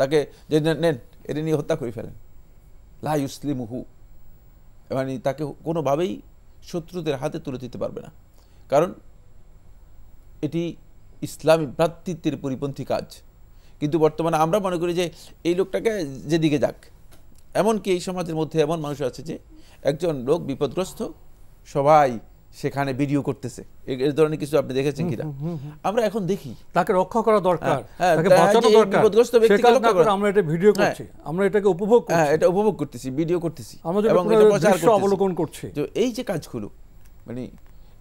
তাকে যে নেন এটি নিয়ে হত্যা করে ফেলেন লা ইসলিমুহু মানে তাকে কোনোভাবেই শত্রুদের হাতে তুলে দিতে পারবে না কারণ এটি ইসলামী ভ্রাতৃত্বের পরিপন্থী কাজ কিন্তু বর্তমানে আমরা মনে করি যে এই লোকটাকে যেদিকে যাক এমনকি এই সমাজের মধ্যে এমন মানুষ আছে যে একজন লোক বিপদগ্রস্ত সবাই সেখানে ভিডিও করতেছে এর ধরনের কিছু আপনি দেখেছেন কিনা আমরা এখন দেখি তাকে রক্ষা করা দরকার হ্যাঁ, হ্যাঁ, তাকে বাঁচানো দরকার বিপদগ্রস্ত ব্যক্তিকে রক্ষা করা আমরা এটা ভিডিও হ্যাঁ। করছি আমরা এটাকে উপভোগ করছি হ্যাঁ এটা উপভোগ করতেছি ভিডিও করতেছি এবং এটা প্রচার করছি অবলোকন করছি তো এই যে কাজগুলো মানে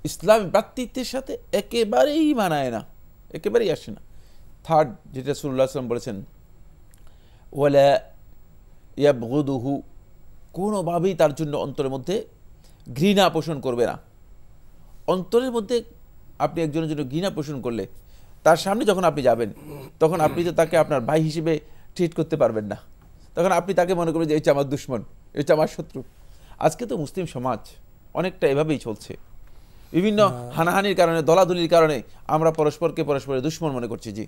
ইসলাম ব্যক্তিত্বের সাথে একেবারেই মানায় না একেবারেই আসে না থার্ড যেটা সুল্লাহ সাল্লাল্লাহু বলেছেন ওয়ালা ইয়াবগুদুহু কোনোভাবেই তার জন্য অন্তরের মধ্যে ঘৃণা পোষণ করবে না অন্তরের মধ্যে আপনি একজনের জন্য ঘৃণা পোষণ করলে তার সামনে যখন আপনি যাবেন তখন আপনি তো তাকে আপনার ভাই হিসেবে ট্রিট করতে পারবেন না তখন আপনি তাকে মনে করবেন যে এটা আমার দুশ্মন এটা আমার শত্রু আজকে তো মুসলিম সমাজ অনেকটা এভাবেই চলছে বিভিন্ন হানাহানির কারণে দলাদলির কারণে আমরা পরস্পরকে পরস্পরের দুশ্মন মনে করছি জি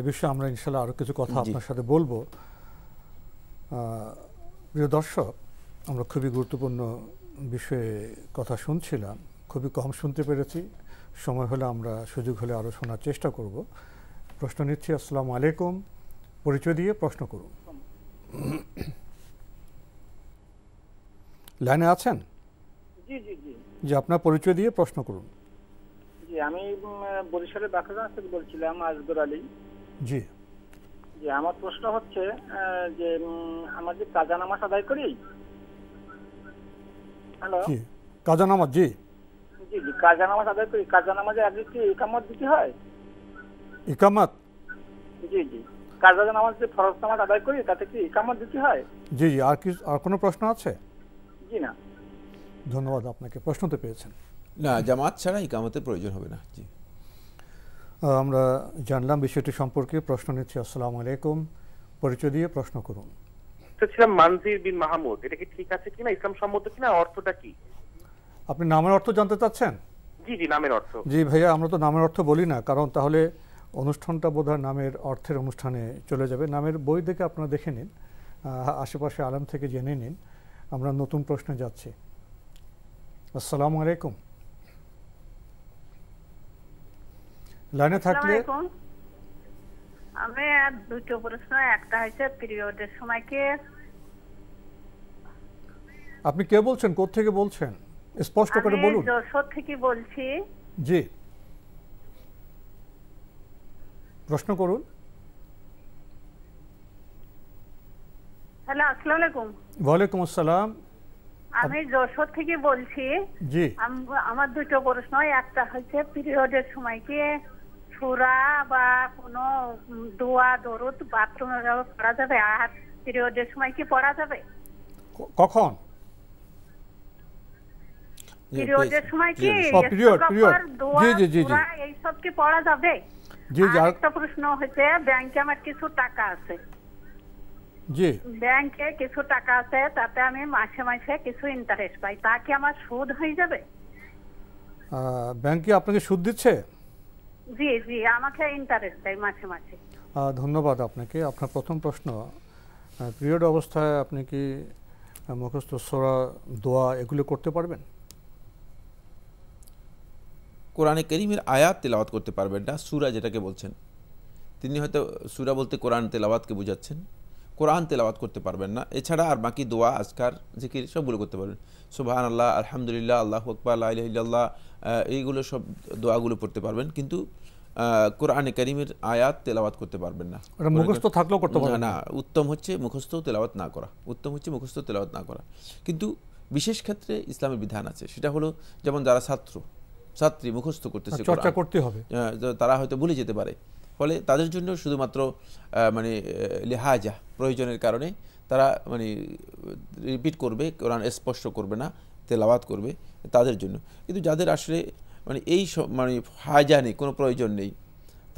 এ বিষয়ে আমরা ইনশাল্লাহ আরও কিছু কথা আপনার সাথে বলবো প্রিয় দর্শক আমরা খুবই গুরুত্বপূর্ণ বিষয়ে কথা শুনছিলাম খুবই কম শুনতে পেরেছি সময় হলে আমরা সুযোগ হলে আরও শোনার চেষ্টা করব প্রশ্ন নিচ্ছি আসসালামু আলাইকুম পরিচয় দিয়ে প্রশ্ন করুন লাইনে আছেন জি আপনার পরিচয় দিয়ে প্রশ্ন করুন জি আমি বরিশালের বাকা থেকে বলছিলাম আজগর আলী জি জি আমার প্রশ্ন হচ্ছে যে আমার যে কাজা নামাজ আদায় করি হ্যালো কাজা নামাজ জি জি জি কাজা নামাজ আদায় করি কাজা নামাজে আগে কি ইকামত দিতে হয় ইকামত জি জি কাজা নামাজ যে ফরজ নামাজ আদায় করি তাতে কি ইকামত দিতে হয় জি জি আর কি আর কোনো প্রশ্ন আছে জি না ধন্যবাদ আপনাকে প্রশ্ন তো পেয়েছেন না জামাত ছাড়া ইকামতের প্রয়োজন হবে না জি আমরা জানলাম বিষয়টি সম্পর্কে প্রশ্ন নিচ্ছি আসসালাম আলাইকুম পরিচয় দিয়ে প্রশ্ন করুন ছিলাম মানজির বিন মাহমুদ এটা কি ঠিক আছে কিনা ইসলাম সম্মত কিনা অর্থটা কি আপনি নামের অর্থ জানতে চাচ্ছেন জি জি নামের অর্থ জি ভাইয়া আমরা তো নামের অর্থ বলি না কারণ তাহলে অনুষ্ঠানটা বোধহয় নামের অর্থের অনুষ্ঠানে চলে যাবে নামের বই দেখে আপনারা দেখে নিন আশেপাশে আলাম থেকে জেনে নিন আমরা নতুন প্রশ্নে যাচ্ছি আসসালামু আলাইকুম লাইনে থাকলে আমি দুটো প্রশ্ন একটা হয়েছে পিরিয়ডের সময় কে আপনি কে বলছেন কোথ থেকে বলছেন স্পষ্ট করে বলুন আমি যশোর থেকে বলছি জি প্রশ্ন করুন হ্যালো আসসালামু আলাইকুম ওয়ালাইকুম আসসালাম আমি যশোর থেকে বলছি জি আমার দুটো প্রশ্ন একটা হচ্ছে পিরিয়ডের সময় কে ঘোরা বা কোন দোয়া দরুদ বাথরুমে পড়া যাবে আর পিরিয়ডের সময় কি পড়া যাবে কখন ব্যাংকে কিছু টাকা আছে তাতে আমি মাসে মাসে কিছু ইন্টারেস্ট পাই তা কি আমার সুদ হয়ে যাবে ব্যাংকে আপনাকে সুদ দিচ্ছে জি জি আমাকে ইন্টারেস্ট দেয় মাঝে মাঝে ধন্যবাদ আপনাকে আপনার প্রথম প্রশ্ন পিরিয়ড অবস্থায় আপনি কি মুখস্থ সোরা দোয়া এগুলো করতে পারবেন কোরআনে করিমের আয়াত তেলাওয়াত করতে পারবেন না সুরা যেটাকে বলছেন তিনি হয়তো সুরা বলতে কোরআন তেলাওয়াতকে বোঝাচ্ছেন কোরআন তেলাবাদ করতে পারবেন না এছাড়া আর বাকি দোয়া আজকার জিকির সবগুলো করতে পারবেন সুবাহান আল্লাহ আলহামদুলিল্লাহ আল্লাহ আকবর আল্লাহ এইগুলো সব দোয়াগুলো পড়তে পারবেন কিন্তু কোরআনে করিমের আয়াত তেলাবাদ করতে পারবেন না মুখস্থ থাকলেও করতে পারবেন না উত্তম হচ্ছে মুখস্থ তেলাবাদ না করা উত্তম হচ্ছে মুখস্থ তেলাবাদ না করা কিন্তু বিশেষ ক্ষেত্রে ইসলামের বিধান আছে সেটা হলো যেমন যারা ছাত্র ছাত্রী মুখস্থ করতেছে চর্চা করতে হবে তারা হয়তো ভুলে যেতে পারে ফলে তাদের জন্য শুধুমাত্র মানে লেহাজা প্রয়োজনের কারণে তারা মানে রিপিট করবে কোরআন স্পষ্ট করবে না তেলাওয়াত করবে তাদের জন্য কিন্তু যাদের আসলে মানে এই মানে হাজা নেই কোনো প্রয়োজন নেই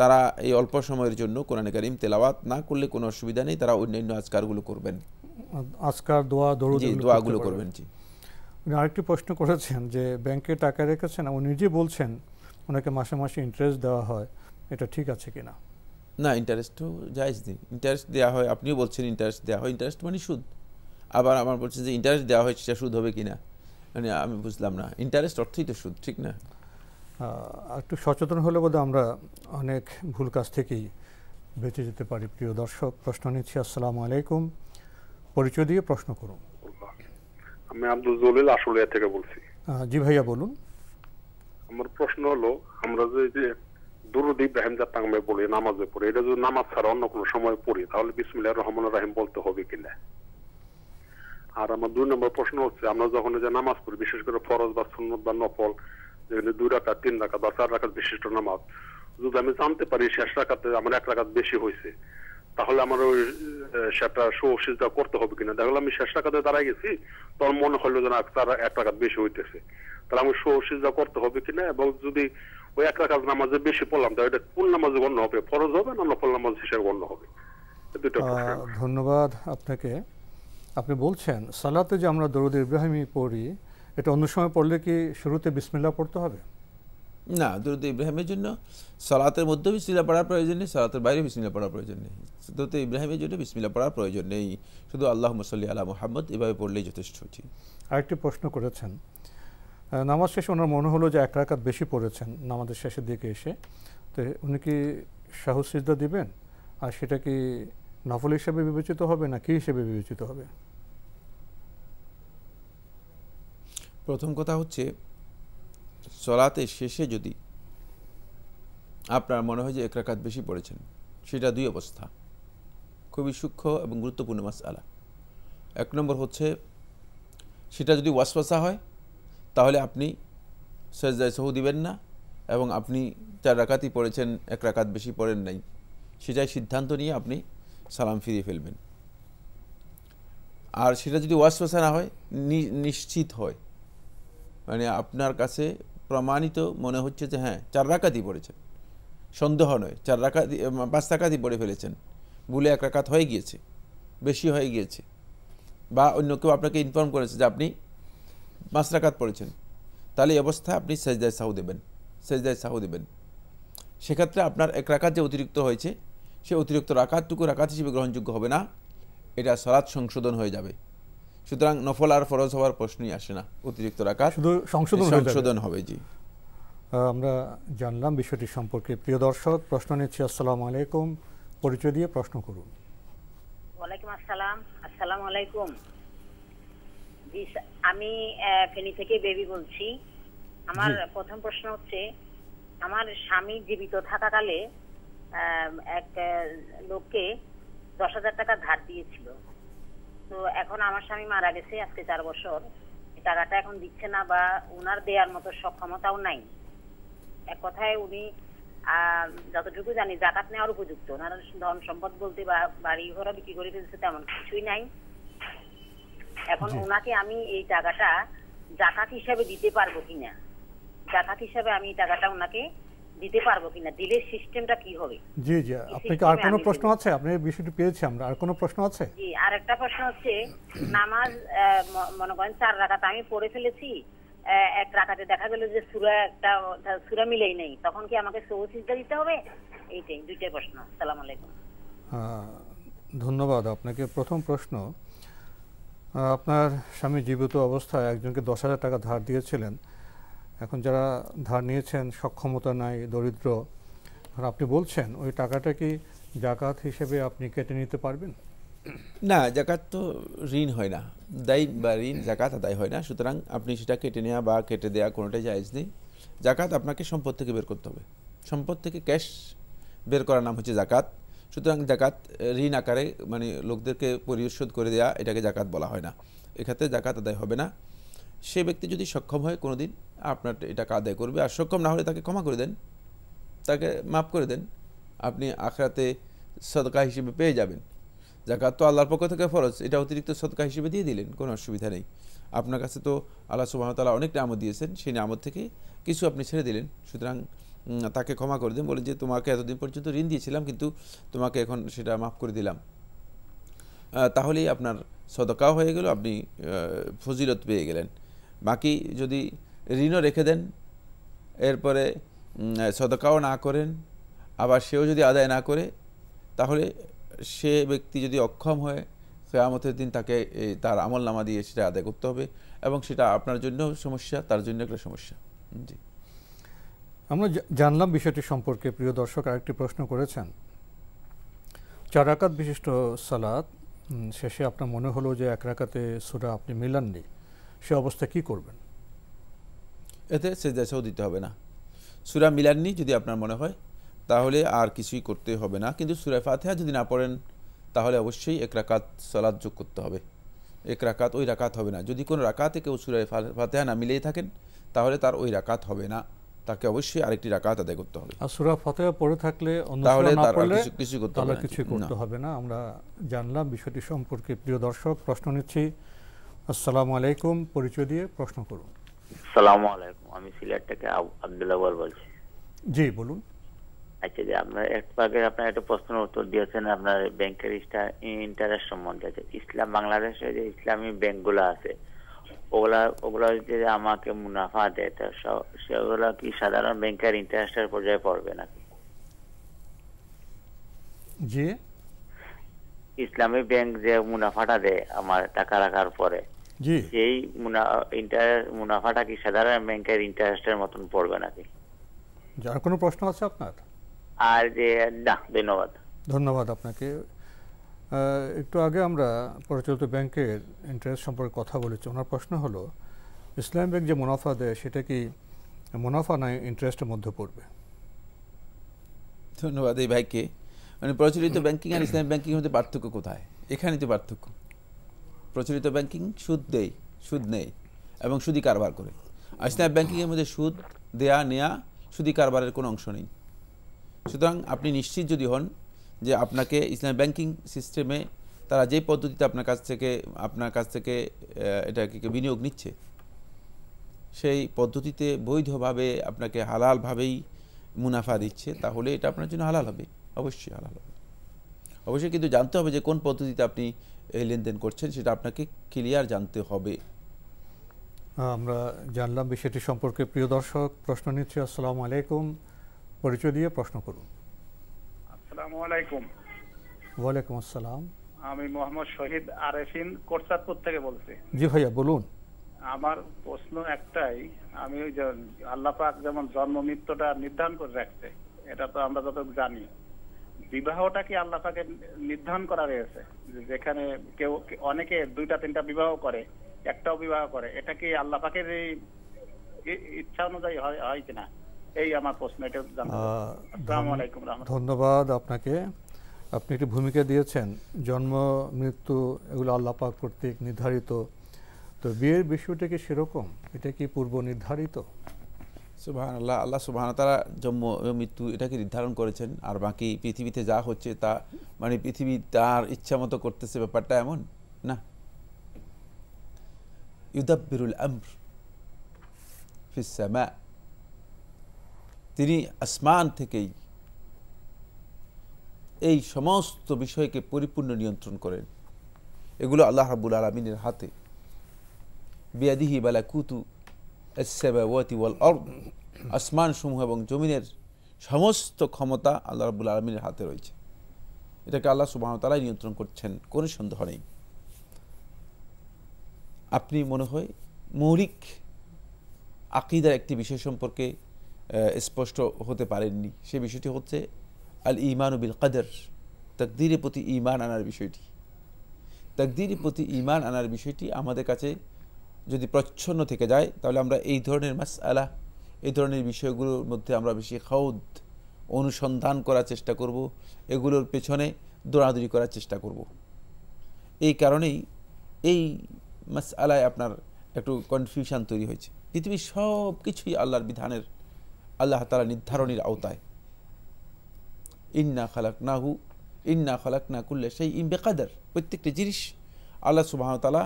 তারা এই অল্প সময়ের জন্য কোরআনে কারিম তেলাওয়াত না করলে কোনো অসুবিধা নেই তারা অন্যান্য আজকারগুলো করবেন আজকার দোয়া দোয়াগুলো করবেন জি আরেকটি প্রশ্ন করেছেন যে ব্যাংকে টাকা রেখেছেন উনি যে বলছেন ওনাকে মাসে মাসে ইন্টারেস্ট দেওয়া হয় এটা ঠিক আছে কিনা না ইন্টারেস্ট তো জায়জ দিন ইন্টারেস্ট দেওয়া হয় আপনিও বলছেন ইন্টারেস্ট দেওয়া হয় ইন্টারেস্ট মানে সুদ আবার আমার বলছেন যে ইন্টারেস্ট দেওয়া হয় সেটা সুদ হবে কিনা মানে আমি বুঝলাম না ইন্টারেস্ট অর্থই তো সুদ ঠিক না একটু সচেতন হলে বোধহয় আমরা অনেক ভুল কাজ থেকেই বেঁচে যেতে পারি প্রিয় দর্শক প্রশ্ন নিচ্ছি আসসালামু আলাইকুম পরিচয় দিয়ে প্রশ্ন করুন আমি আব্দুল জলিল আসলে থেকে বলছি জি ভাইয়া বলুন আমার প্রশ্ন হলো আমরা যে দুরুদ ইব্রাহিম যা তাংমে পড়ি নামাজে পড়ি এটা যদি নামাজ ছাড়া অন্য কোনো সময় পড়ি তাহলে বিসমিল্লাহ রহমান রাহিম বলতে হবে কিনা আর আমার দুই নম্বর প্রশ্ন হচ্ছে আমরা যখন যে নামাজ পড়ি বিশেষ করে ফরজ বা সুন্নত বা নফল যেখানে দুই রাখা তিন রাখা বা চার রাখার বিশিষ্ট নামাজ যদি আমি জানতে পারি শেষ রাখাতে আমার এক রাখাত বেশি হয়েছে তাহলে আমার ওই সেটা সুসিদ্ধা করতে হবে কিনা দেখলাম আমি শেষ রাখাতে দাঁড়াই গেছি তখন মনে হলো যেন এক রাখাত বেশি হইতেছে তাহলে আমি সুসিদ্ধা করতে হবে কিনা এবং যদি ওই এক রাখাত নামাজে বেশি পড়লাম এটা কোন নামাজে গণ্য হবে ফরজ হবে না নফল নামাজ হিসেবে গণ্য হবে ধন্যবাদ আপনাকে আপনি বলছেন সালাতে যে আমরা দরুদ ইব্রাহিমী পড়ি এটা অন্য সময় পড়লে কি শুরুতে বিসমিল্লা পড়তে হবে না দরুদ ইব্রাহিমের জন্য সালাতের মধ্যে বিসমিল্লা পড়ার প্রয়োজন নেই সালাতের বাইরে বিসমিল্লা পড়ার প্রয়োজন নেই দরুদ ইব্রাহিমের জন্য বিসমিল্লা পড়ার প্রয়োজন নেই শুধু আল্লাহ মুসল্লি আলা মোহাম্মদ এভাবে পড়লেই যথেষ্ট ঠিক আরেকটি প্রশ্ন করেছেন নামাজ শেষে ওনার মনে হলো যে এক রাকাত বেশি পড়েছেন নামাজের শেষের দিকে এসে তো উনি কি সাহসিদ্ধা দিবেন আর সেটা কি নফল হিসেবে বিবেচিত হবে না কি হিসেবে বিবেচিত হবে প্রথম কথা হচ্ছে চলাতে শেষে যদি আপনার মনে হয় যে এক রাকাত বেশি পড়েছেন সেটা দুই অবস্থা খুবই সূক্ষ্ম এবং গুরুত্বপূর্ণ মাস আলা এক নম্বর হচ্ছে সেটা যদি ওয়াসওয়াসা হয় তাহলে আপনি সেজদায় সহু দিবেন না এবং আপনি চার রাকাতই পড়েছেন এক রাকাত বেশি পড়েন নাই সেটাই সিদ্ধান্ত নিয়ে আপনি সালাম ফিরিয়ে ফেলবেন আর সেটা যদি ওয়াসওয়াসা না হয় নিশ্চিত হয় মানে আপনার কাছে প্রমাণিত মনে হচ্ছে যে হ্যাঁ চার রাকাতই পড়েছেন সন্দেহ নয় চার রাকাত পাঁচ রাকাতই পড়ে ফেলেছেন ভুলে এক রাকাত হয়ে গিয়েছে বেশি হয়ে গিয়েছে বা অন্য কেউ আপনাকে ইনফর্ম করেছে যে আপনি পাঁচ রাকাত পড়েছেন তাহলে এই অবস্থায় আপনি সেজদায় সাহু দেবেন সেজদায় সাহু দেবেন সেক্ষেত্রে আপনার এক রাকাত যে অতিরিক্ত হয়েছে সে অতিরিক্ত রাকাতটুকু রাকাত হিসেবে গ্রহণযোগ্য হবে না এটা সরাত সংশোধন হয়ে যাবে সুতরাং নফল আর ফরজ হওয়ার প্রশ্নই আসে না অতিরিক্ত রাকাত শুধু সংশোধন সংশোধন হবে জি আমরা জানলাম বিষয়টি সম্পর্কে প্রিয় দর্শক প্রশ্ন নিচ্ছি আসসালামু আলাইকুম পরিচয় দিয়ে প্রশ্ন করুন ওয়ালাইকুম আসসালাম আসসালামু আলাইকুম আমি ফেনী থেকে বেবি বলছি আমার প্রথম প্রশ্ন হচ্ছে আমার স্বামী জীবিত থাকাকালে এক লোককে দশ হাজার টাকা ধার দিয়েছিল তো এখন আমার স্বামী মারা গেছে আজকে চার বছর টাকাটা এখন দিচ্ছে না বা ওনার দেওয়ার মতো সক্ষমতাও নাই এক কথায় উনি যতটুকু জানি জাকাত নেওয়ার উপযুক্ত ওনার ধন সম্পদ বলতে বা বাড়ি ঘরও বিক্রি করে ফেলছে তেমন কিছুই নাই এখন ওনাকে আমি এই টাকাটা জাকাত হিসাবে দিতে পারবো কিনা জাকাত হিসাবে আমি টাকাটা ওনাকে দিতে পারবো কিনা দিলে সিস্টেমটা কি হবে জি জি আপনাকে আর কোনো প্রশ্ন আছে আপনি বিষয়টি পেয়েছি আমরা আর কোনো প্রশ্ন আছে জি আর একটা প্রশ্ন হচ্ছে নামাজ মনে করেন চার রাকাত আমি পড়ে ফেলেছি এক রাকাতে দেখা গেল যে সুরা একটা সুরা মিলেই নেই তখন কি আমাকে সৌসিজদা দিতে হবে এইটাই দুইটাই প্রশ্ন সালাম আলাইকুম ধন্যবাদ আপনাকে প্রথম প্রশ্ন আপনার স্বামী জীবিত অবস্থায় একজনকে দশ হাজার টাকা ধার দিয়েছিলেন এখন যারা ধার নিয়েছেন সক্ষমতা নাই দরিদ্র আপনি বলছেন ওই টাকাটা কি জাকাত হিসেবে আপনি কেটে নিতে পারবেন না জাকাত তো ঋণ হয় না দায়ী বা ঋণ জাকাত আদায় হয় না সুতরাং আপনি সেটা কেটে নেওয়া বা কেটে দেওয়া কোনোটাই জায়জ নেই জাকাত আপনাকে সম্পদ থেকে বের করতে হবে সম্পদ থেকে ক্যাশ বের করার নাম হচ্ছে জাকাত সুতরাং জাকাত ঋণ আকারে মানে লোকদেরকে পরিশোধ করে দেয়া এটাকে জাকাত বলা হয় না এক্ষেত্রে জাকাত আদায় হবে না সে ব্যক্তি যদি সক্ষম হয় কোনো দিন আপনার এটাকে আদায় করবে আর সক্ষম না হলে তাকে ক্ষমা করে দেন তাকে মাফ করে দেন আপনি আখড়াতে সদকা হিসেবে পেয়ে যাবেন জাকাত তো আল্লাহর পক্ষ থেকে ফরজ এটা অতিরিক্ত সদকা হিসেবে দিয়ে দিলেন কোনো অসুবিধা নেই আপনার কাছে তো আল্লাহ সুবাহতালা অনেক নামত দিয়েছেন সেই নামত থেকে কিছু আপনি ছেড়ে দিলেন সুতরাং তাকে ক্ষমা করে দিন বলে যে তোমাকে এতদিন পর্যন্ত ঋণ দিয়েছিলাম কিন্তু তোমাকে এখন সেটা মাফ করে দিলাম তাহলেই আপনার সদকাও হয়ে গেল আপনি ফজিলত পেয়ে গেলেন বাকি যদি ঋণও রেখে দেন এরপরে সদকাও না করেন আবার সেও যদি আদায় না করে তাহলে সে ব্যক্তি যদি অক্ষম হয় কেয়ামতের দিন তাকে তার আমল নামা দিয়ে সেটা আদায় করতে হবে এবং সেটা আপনার জন্য সমস্যা তার জন্য একটা সমস্যা জি আমরা জানলাম বিষয়টি সম্পর্কে প্রিয় দর্শক আরেকটি প্রশ্ন করেছেন চার রাকাত বিশিষ্ট সালাদ শেষে আপনার মনে হলো যে এক রাকাতে সুরা আপনি মিলাননি সে অবস্থা কি করবেন এতে সেজদাসেও দিতে হবে না সুরা মিলাননি যদি আপনার মনে হয় তাহলে আর কিছুই করতে হবে না কিন্তু সুরা ফাতেহা যদি না পড়েন তাহলে অবশ্যই এক রাকাত সালাদ যোগ করতে হবে এক রাকাত ওই রাকাত হবে না যদি কোনো রাকাতে কেউ সুরা ফাতেহা না মিলেই থাকেন তাহলে তার ওই রাকাত হবে না তাকে অবশ্যই আরেকটি রাকাত আদায় করতে হবে আর সূরা পড়ে থাকলে তাহলে কিছু কিছু করতে হবে কিছু করতে হবে না আমরা জানলাম বিষয়টি সম্পর্কে প্রিয় দর্শক প্রশ্ন নিচ্ছি আসসালামু আলাইকুম পরিচয় দিয়ে প্রশ্ন করুন আসসালামু আলাইকুম আমি সিলেট থেকে আব্দুল্লাহ বলছি জি বলুন আচ্ছা যে আপনার এক আগে আপনার একটা প্রশ্নের উত্তর দিয়েছেন আপনার ব্যাংকের ইন্টারেস্ট সম্বন্ধে আছে ইসলাম বাংলাদেশে যে ইসলামী ব্যাংকগুলো আছে ওগুলা ওগুলা যদি আমাকে মুনাফা দেয় সেগুলা কি সাধারণ ব্যাংকের ইন্টারেস্টের পর্যায়ে পড়বে নাকি জি ইসলামী ব্যাংক যে মুনাফাটা দেয় আমার টাকা রাখার পরে সেই মুনাফাটা কি সাধারণ ব্যাংকের ইন্টারেস্টের মতন পড়বে নাকি যার কোনো প্রশ্ন আছে আপনার আর যে না ধন্যবাদ ধন্যবাদ আপনাকে একটু আগে আমরা প্রচলিত ব্যাংকের ইন্টারেস্ট সম্পর্কে কথা বলেছি ওনার প্রশ্ন হলো ইসলাম ব্যাংক যে মুনাফা দেয় সেটা কি মুনাফা নয় ইন্টারেস্টের মধ্যে পড়বে ধন্যবাদ এই ভাইকে মানে প্রচলিত ব্যাংকিং আর ইসলাম ব্যাংকিং মধ্যে পার্থক্য কোথায় এখানে তো পার্থক্য প্রচলিত ব্যাংকিং সুদ দেয় সুদ নেই এবং সুদি কারবার করে আর ইসলাম ব্যাংকিংয়ের মধ্যে সুদ দেয়া নেয়া সুদি কারবারের কোনো অংশ নেই সুতরাং আপনি নিশ্চিত যদি হন যে আপনাকে ইসলাম ব্যাংকিং সিস্টেমে তারা যে পদ্ধতিতে আপনার কাছ থেকে আপনার কাছ থেকে এটাকে বিনিয়োগ নিচ্ছে সেই পদ্ধতিতে বৈধভাবে আপনাকে হালালভাবেই মুনাফা দিচ্ছে তাহলে এটা আপনার জন্য হালাল হবে অবশ্যই হালাল হবে অবশ্যই কিন্তু জানতে হবে যে কোন পদ্ধতিতে আপনি লেনদেন করছেন সেটা আপনাকে ক্লিয়ার জানতে হবে আমরা জানলাম বিষয়টি সম্পর্কে প্রিয় দর্শক প্রশ্ন নিচ্ছে আসসালামু আলাইকুম পরিচয় দিয়ে প্রশ্ন করুন আসসালামু ওয়ালাইকুম আসসালাম আমি মোহাম্মদ শহীদ আরেফিন কোরসাদপুর থেকে বলছি জি ভাইয়া বলুন আমার প্রশ্ন একটাই আমি ওই আল্লাহ পাক যেমন জন্ম মৃত্যুটা নির্ধারণ করে রাখছে এটা তো আমরা যত জানি বিবাহটা কি আল্লাহ পাকে নির্ধারণ করা রয়েছে যেখানে কেউ অনেকে দুইটা তিনটা বিবাহ করে একটাও বিবাহ করে এটা কি আল্লাহ পাকের ইচ্ছা অনুযায়ী হয় কিনা এই আমার প্রশ্ন ধন্যবাদ আপনাকে আপনি একটি ভূমিকা দিয়েছেন জন্ম মৃত্যু এগুলো আল্লাপাক কর্তৃক নির্ধারিত তো বিয়ের বিষয়টা কি সেরকম এটা কি পূর্ব নির্ধারিত সুবাহ আল্লাহ আল্লাহ সুবাহ তারা জন্ম মৃত্যু এটাকে নির্ধারণ করেছেন আর বাকি পৃথিবীতে যা হচ্ছে তা মানে পৃথিবী তার ইচ্ছা মতো করতেছে ব্যাপারটা এমন না ইউদাব্বিরুল আমর ফিসামা তিনি আসমান থেকেই এই সমস্ত বিষয়কে পরিপূর্ণ নিয়ন্ত্রণ করেন এগুলো আল্লাহ রাবুল আলমিনের হাতে বিয়াদিহি বালা কুতু এসাবাওয়াতি ওয়াল আসমান সমূহ এবং জমিনের সমস্ত ক্ষমতা আল্লাহ রাবুল আলমিনের হাতে রয়েছে এটাকে আল্লাহ সুবাহতালাই নিয়ন্ত্রণ করছেন কোনো সন্দেহ নেই আপনি মনে হয় মৌলিক আকিদার একটি বিষয় সম্পর্কে স্পষ্ট হতে পারেননি সে বিষয়টি হচ্ছে আল বিল কাদের তকদিরের প্রতি ইমান আনার বিষয়টি তকদিরের প্রতি ইমান আনার বিষয়টি আমাদের কাছে যদি প্রচ্ছন্ন থেকে যায় তাহলে আমরা এই ধরনের মাস আলা এই ধরনের বিষয়গুলোর মধ্যে আমরা বেশি খাউদ অনুসন্ধান করার চেষ্টা করব এগুলোর পেছনে দৌড়াদৌড়ি করার চেষ্টা করব এই কারণেই এই মাস আলায় আপনার একটু কনফিউশন তৈরি হয়েছে পৃথিবীর সব কিছুই আল্লাহর বিধানের আল্লাহ তালা নির্ধারণের আওতায় ইন্না খালাক নাহু ইন্না খালাক না করলে সেই ইম বেকাদার প্রত্যেকটি জিনিস আল্লাহ সুবাহতালা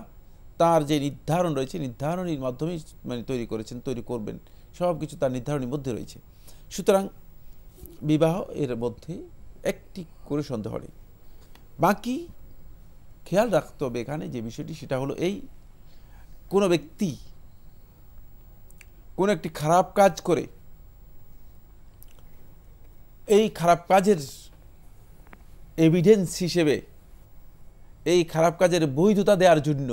তার যে নির্ধারণ রয়েছে নির্ধারণের মাধ্যমেই মানে তৈরি করেছেন তৈরি করবেন সব কিছু তার নির্ধারণের মধ্যে রয়েছে সুতরাং বিবাহ এর মধ্যে একটি করে সন্দেহ নেই বাকি খেয়াল রাখতে হবে এখানে যে বিষয়টি সেটা হলো এই কোনো ব্যক্তি কোনো একটি খারাপ কাজ করে এই খারাপ কাজের এভিডেন্স হিসেবে এই খারাপ কাজের বৈধতা দেওয়ার জন্য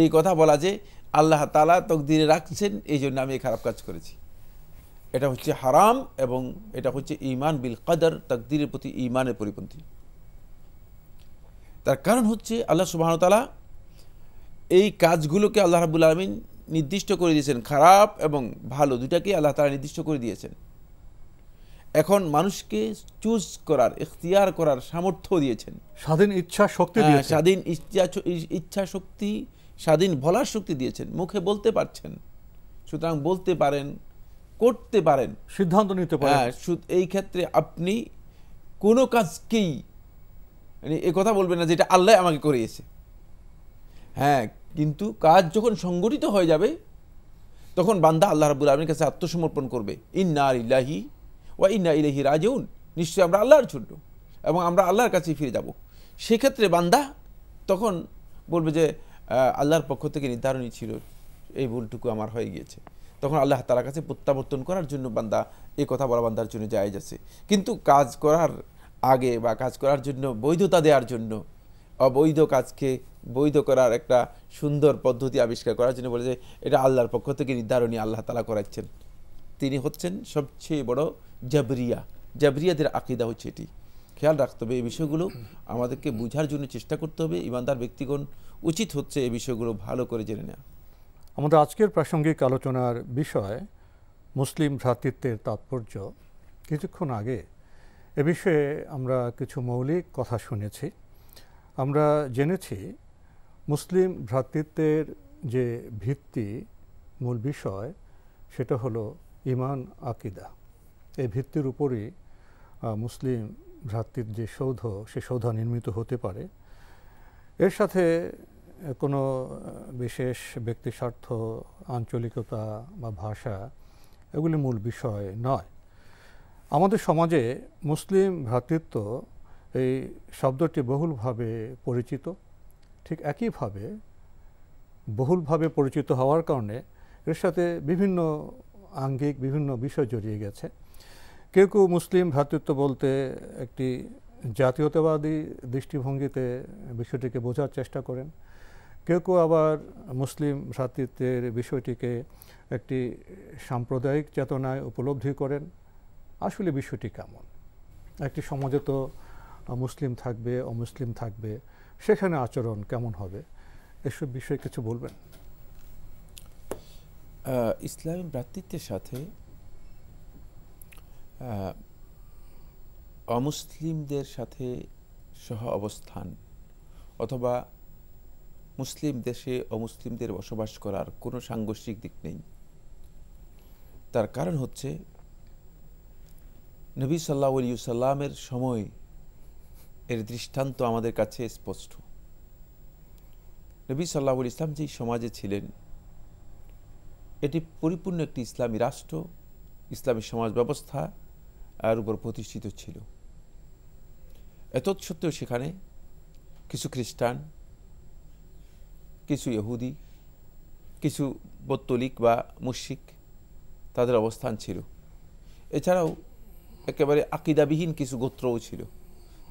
এই কথা বলা যে আল্লাহ তালা তকদিরে রাখছেন এই জন্য আমি এই খারাপ কাজ করেছি এটা হচ্ছে হারাম এবং এটা হচ্ছে ইমান বিল কাদার তকদিরের প্রতি ইমানের পরিপন্থী তার কারণ হচ্ছে আল্লাহ সুবাহতালা এই কাজগুলোকে আল্লাহ রাবুল আলমিন নির্দিষ্ট করে দিয়েছেন খারাপ এবং ভালো দুটাকেই আল্লাহ তালা নির্দিষ্ট করে দিয়েছেন এখন মানুষকে চুজ করার ইখতিয়ার করার সামর্থ্য দিয়েছেন স্বাধীন ইচ্ছা শক্তি হ্যাঁ, স্বাধীন ইচ্ছা শক্তি স্বাধীন বলার শক্তি দিয়েছেন মুখে বলতে পারছেন সুতরাং বলতে পারেন করতে পারেন সিদ্ধান্ত নিতে পারেন হ্যাঁ, এই ক্ষেত্রে আপনি কোনো কাজকেই মানে এ কথা বলবেন না যেটা আল্লাহ আমাকে করিয়েছে হ্যাঁ কিন্তু কাজ যখন সংগঠিত হয়ে যাবে তখন বান্দা আল্লাহ রাবুল আলমীর কাছে আত্মসমর্পণ করবে ইন্না ইল্লাহি ওয়া ইন্না ইলেহি রাজিউন নিশ্চয়ই আমরা আল্লাহর জন্য এবং আমরা আল্লাহর কাছে ফিরে যাব সেক্ষেত্রে বান্দা তখন বলবে যে আল্লাহর পক্ষ থেকে নির্ধারণই ছিল এই ভুলটুকু আমার হয়ে গিয়েছে তখন আল্লাহ তালার কাছে প্রত্যাবর্তন করার জন্য বান্দা এই কথা বলা বান্দার জন্য যায় আছে কিন্তু কাজ করার আগে বা কাজ করার জন্য বৈধতা দেওয়ার জন্য অবৈধ কাজকে বৈধ করার একটা সুন্দর পদ্ধতি আবিষ্কার করার জন্য বলে যে এটা আল্লাহর পক্ষ থেকে নির্ধারণী আল্লাহ তালা করাচ্ছেন তিনি হচ্ছেন সবচেয়ে বড় জাবরিয়া জাবরিয়াদের আকিদা হচ্ছে এটি খেয়াল রাখতে হবে এই বিষয়গুলো আমাদেরকে বুঝার জন্য চেষ্টা করতে হবে ইমানদার ব্যক্তিগণ উচিত হচ্ছে এই বিষয়গুলো ভালো করে জেনে নেওয়া আমাদের আজকের প্রাসঙ্গিক আলোচনার বিষয় মুসলিম ভ্রাতৃত্বের তাৎপর্য কিছুক্ষণ আগে এ বিষয়ে আমরা কিছু মৌলিক কথা শুনেছি আমরা জেনেছি মুসলিম ভ্রাতৃত্বের যে ভিত্তি মূল বিষয় সেটা হলো ইমান আকিদা এই ভিত্তির উপরই মুসলিম ভ্রাতৃর যে সৌধ সে সৌধ নির্মিত হতে পারে এর সাথে কোনো বিশেষ ব্যক্তি স্বার্থ আঞ্চলিকতা বা ভাষা এগুলি মূল বিষয় নয় আমাদের সমাজে মুসলিম ভ্রাতৃত্ব এই শব্দটি বহুলভাবে পরিচিত ঠিক একইভাবে বহুলভাবে পরিচিত হওয়ার কারণে এর সাথে বিভিন্ন আঙ্গিক বিভিন্ন বিষয় জড়িয়ে গেছে কেউ কেউ মুসলিম ভ্রাতৃত্ব বলতে একটি জাতীয়তাবাদী দৃষ্টিভঙ্গিতে বিষয়টিকে বোঝার চেষ্টা করেন কেউ কেউ আবার মুসলিম ভ্রাতৃত্বের বিষয়টিকে একটি সাম্প্রদায়িক চেতনায় উপলব্ধি করেন আসলে বিষয়টি কেমন একটি সমাজে তো মুসলিম থাকবে অমুসলিম থাকবে সেখানে আচরণ কেমন হবে এসব বিষয়ে কিছু বলবেন ইসলামী ভ্রাতৃত্বের সাথে অমুসলিমদের সাথে সহ অবস্থান অথবা মুসলিম দেশে অমুসলিমদের বসবাস করার কোনো সাংঘর্ষিক দিক নেই তার কারণ হচ্ছে নবী সাল্লাহ আলী সাল্লামের সময় এর দৃষ্টান্ত আমাদের কাছে স্পষ্ট নবী সাল্লাহ ইসলাম যেই সমাজে ছিলেন এটি পরিপূর্ণ একটি ইসলামী রাষ্ট্র ইসলামী সমাজ ব্যবস্থা এর উপর প্রতিষ্ঠিত ছিল এতৎ সত্ত্বেও সেখানে কিছু খ্রিস্টান কিছু ইহুদি কিছু বত্তলিক বা মুশিক তাদের অবস্থান ছিল এছাড়াও একেবারে আকিদাবিহীন কিছু গোত্রও ছিল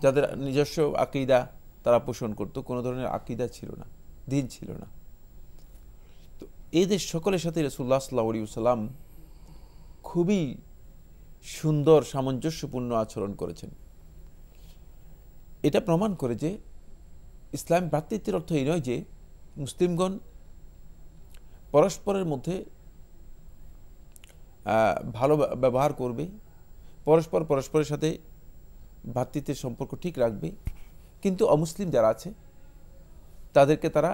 যাদের নিজস্ব আকিদা তারা পোষণ করত কোনো ধরনের আকিদা ছিল না দিন ছিল না তো এদের সকলের সাথে রসুল্লাহ সাল্লা সাল্লাম খুবই সুন্দর সামঞ্জস্যপূর্ণ আচরণ করেছেন এটা প্রমাণ করে যে ইসলাম ভ্রাতৃত্বের অর্থ এই নয় যে মুসলিমগণ পরস্পরের মধ্যে ভালো ব্যবহার করবে পরস্পর পরস্পরের সাথে ভ্রাতৃত্বের সম্পর্ক ঠিক রাখবে কিন্তু অমুসলিম যারা আছে তাদেরকে তারা